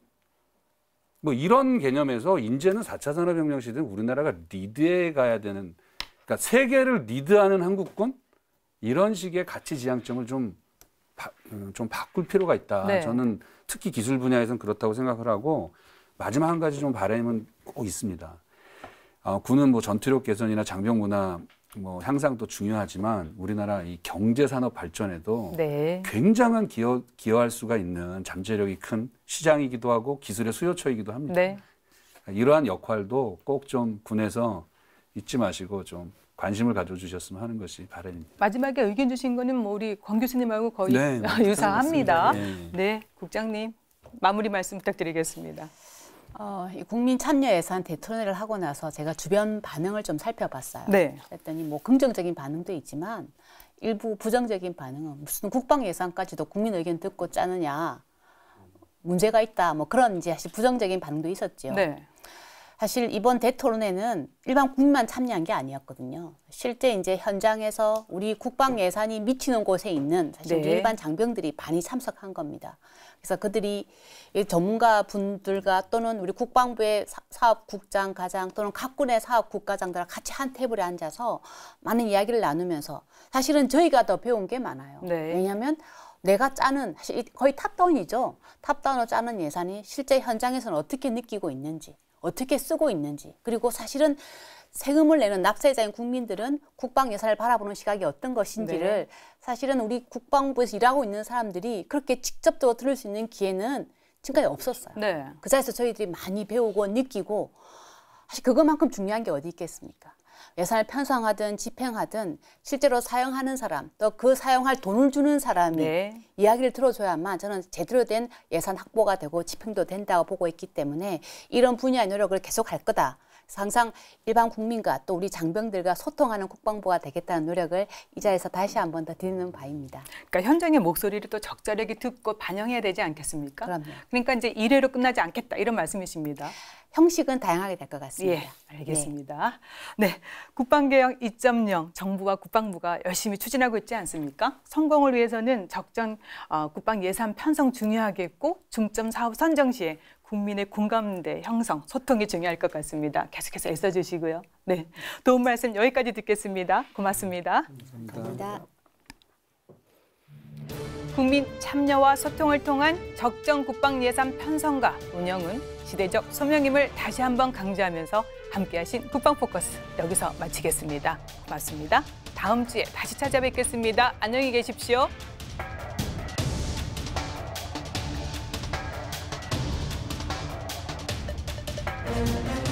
뭐 이런 개념에서 인제는 4차 산업혁명 시대는 우리나라가 리드해 가야 되는 그러니까 세계를 리드하는 한국군? 이런 식의 가치 지향점을 좀, 바, 어, 좀 바꿀 필요가 있다. 네. 저는 특히 기술 분야에선 그렇다고 생각을 하고 마지막 한 가지 좀 바람은 꼭 있습니다. 어, 군은 뭐 전투력 개선이나 장병 문화 뭐 향상도 중요하지만 우리나라 이 경제 산업 발전에도 네. 굉장한 기여 기여할 수가 있는 잠재력이 큰 시장이기도 하고 기술의 수요처이기도 합니다. 네. 이러한 역할도 꼭 좀 군에서 잊지 마시고 좀 관심을 가져주셨으면 하는 것이 바람입니다. 마지막에 의견 주신 거는 뭐 우리 권 교수님하고 거의 네, (laughs) 유사합니다. 네. 네, 국장님 마무리 말씀 부탁드리겠습니다. 어, 이 국민 참여 예산 대토론회를 하고 나서 제가 주변 반응을 좀 살펴봤어요. 네. 그랬더니 뭐 긍정적인 반응도 있지만 일부 부정적인 반응은 무슨 국방 예산까지도 국민 의견 듣고 짜느냐 문제가 있다 뭐 그런 이제 사실 부정적인 반응도 있었지요. 네. 사실 이번 대토론회는 일반 국민만 참여한 게 아니었거든요. 실제 이제 현장에서 우리 국방 예산이 미치는 곳에 있는 사실 네. 일반 장병들이 많이 참석한 겁니다. 그래서 그들이 전문가 분들과 또는 우리 국방부의 사업국장 가장 또는 각군의 사업국가장들과 같이 한 테이블에 앉아서 많은 이야기를 나누면서 사실은 저희가 더 배운 게 많아요. 네. 왜냐하면 내가 짜는 사실 거의 탑다운이죠. 탑다운으로 짜는 예산이 실제 현장에서는 어떻게 느끼고 있는지 어떻게 쓰고 있는지 그리고 사실은 세금을 내는 납세자인 국민들은 국방 예산을 바라보는 시각이 어떤 것인지를 네. 사실은 우리 국방부에서 일하고 있는 사람들이 그렇게 직접적으로 들을 수 있는 기회는 지금까지 없었어요. 네. 그 자리에서 저희들이 많이 배우고 느끼고 사실 그것만큼 중요한 게 어디 있겠습니까? 예산을 편성하든 집행하든 실제로 사용하는 사람 또 그 사용할 돈을 주는 사람이 네. 이야기를 들어줘야만 저는 제대로 된 예산 확보가 되고 집행도 된다고 보고 있기 때문에 이런 분야의 노력을 계속할 거다. 항상 일반 국민과 또 우리 장병들과 소통하는 국방부가 되겠다는 노력을 이 자리에서 다시 한 번 더 드리는 바입니다. 그러니까 현장의 목소리를 또 적절하게 듣고 반영해야 되지 않겠습니까? 그럼요. 그러니까 이제 이래로 끝나지 않겠다 이런 말씀이십니다. 형식은 다양하게 될 것 같습니다. 예, 알겠습니다. 네. 네 국방개혁 2.0 정부와 국방부가 열심히 추진하고 있지 않습니까? 성공을 위해서는 적정 어, 국방 예산 편성 중요하겠고 중점 사업 선정 시에 국민의 공감대 형성, 소통이 중요할 것 같습니다. 계속해서 애써주시고요. 네, 도움 말씀 여기까지 듣겠습니다. 고맙습니다 감사합니다. 국민 참여와 소통을 통한 적정 국방 예산 편성과 운영은 시대적 소명임을 다시 한번 강조하면서 함께하신 국방 포커스 여기서 마치겠습니다. 고맙습니다. 다음 주에 다시 찾아뵙겠습니다. 안녕히 계십시오. Música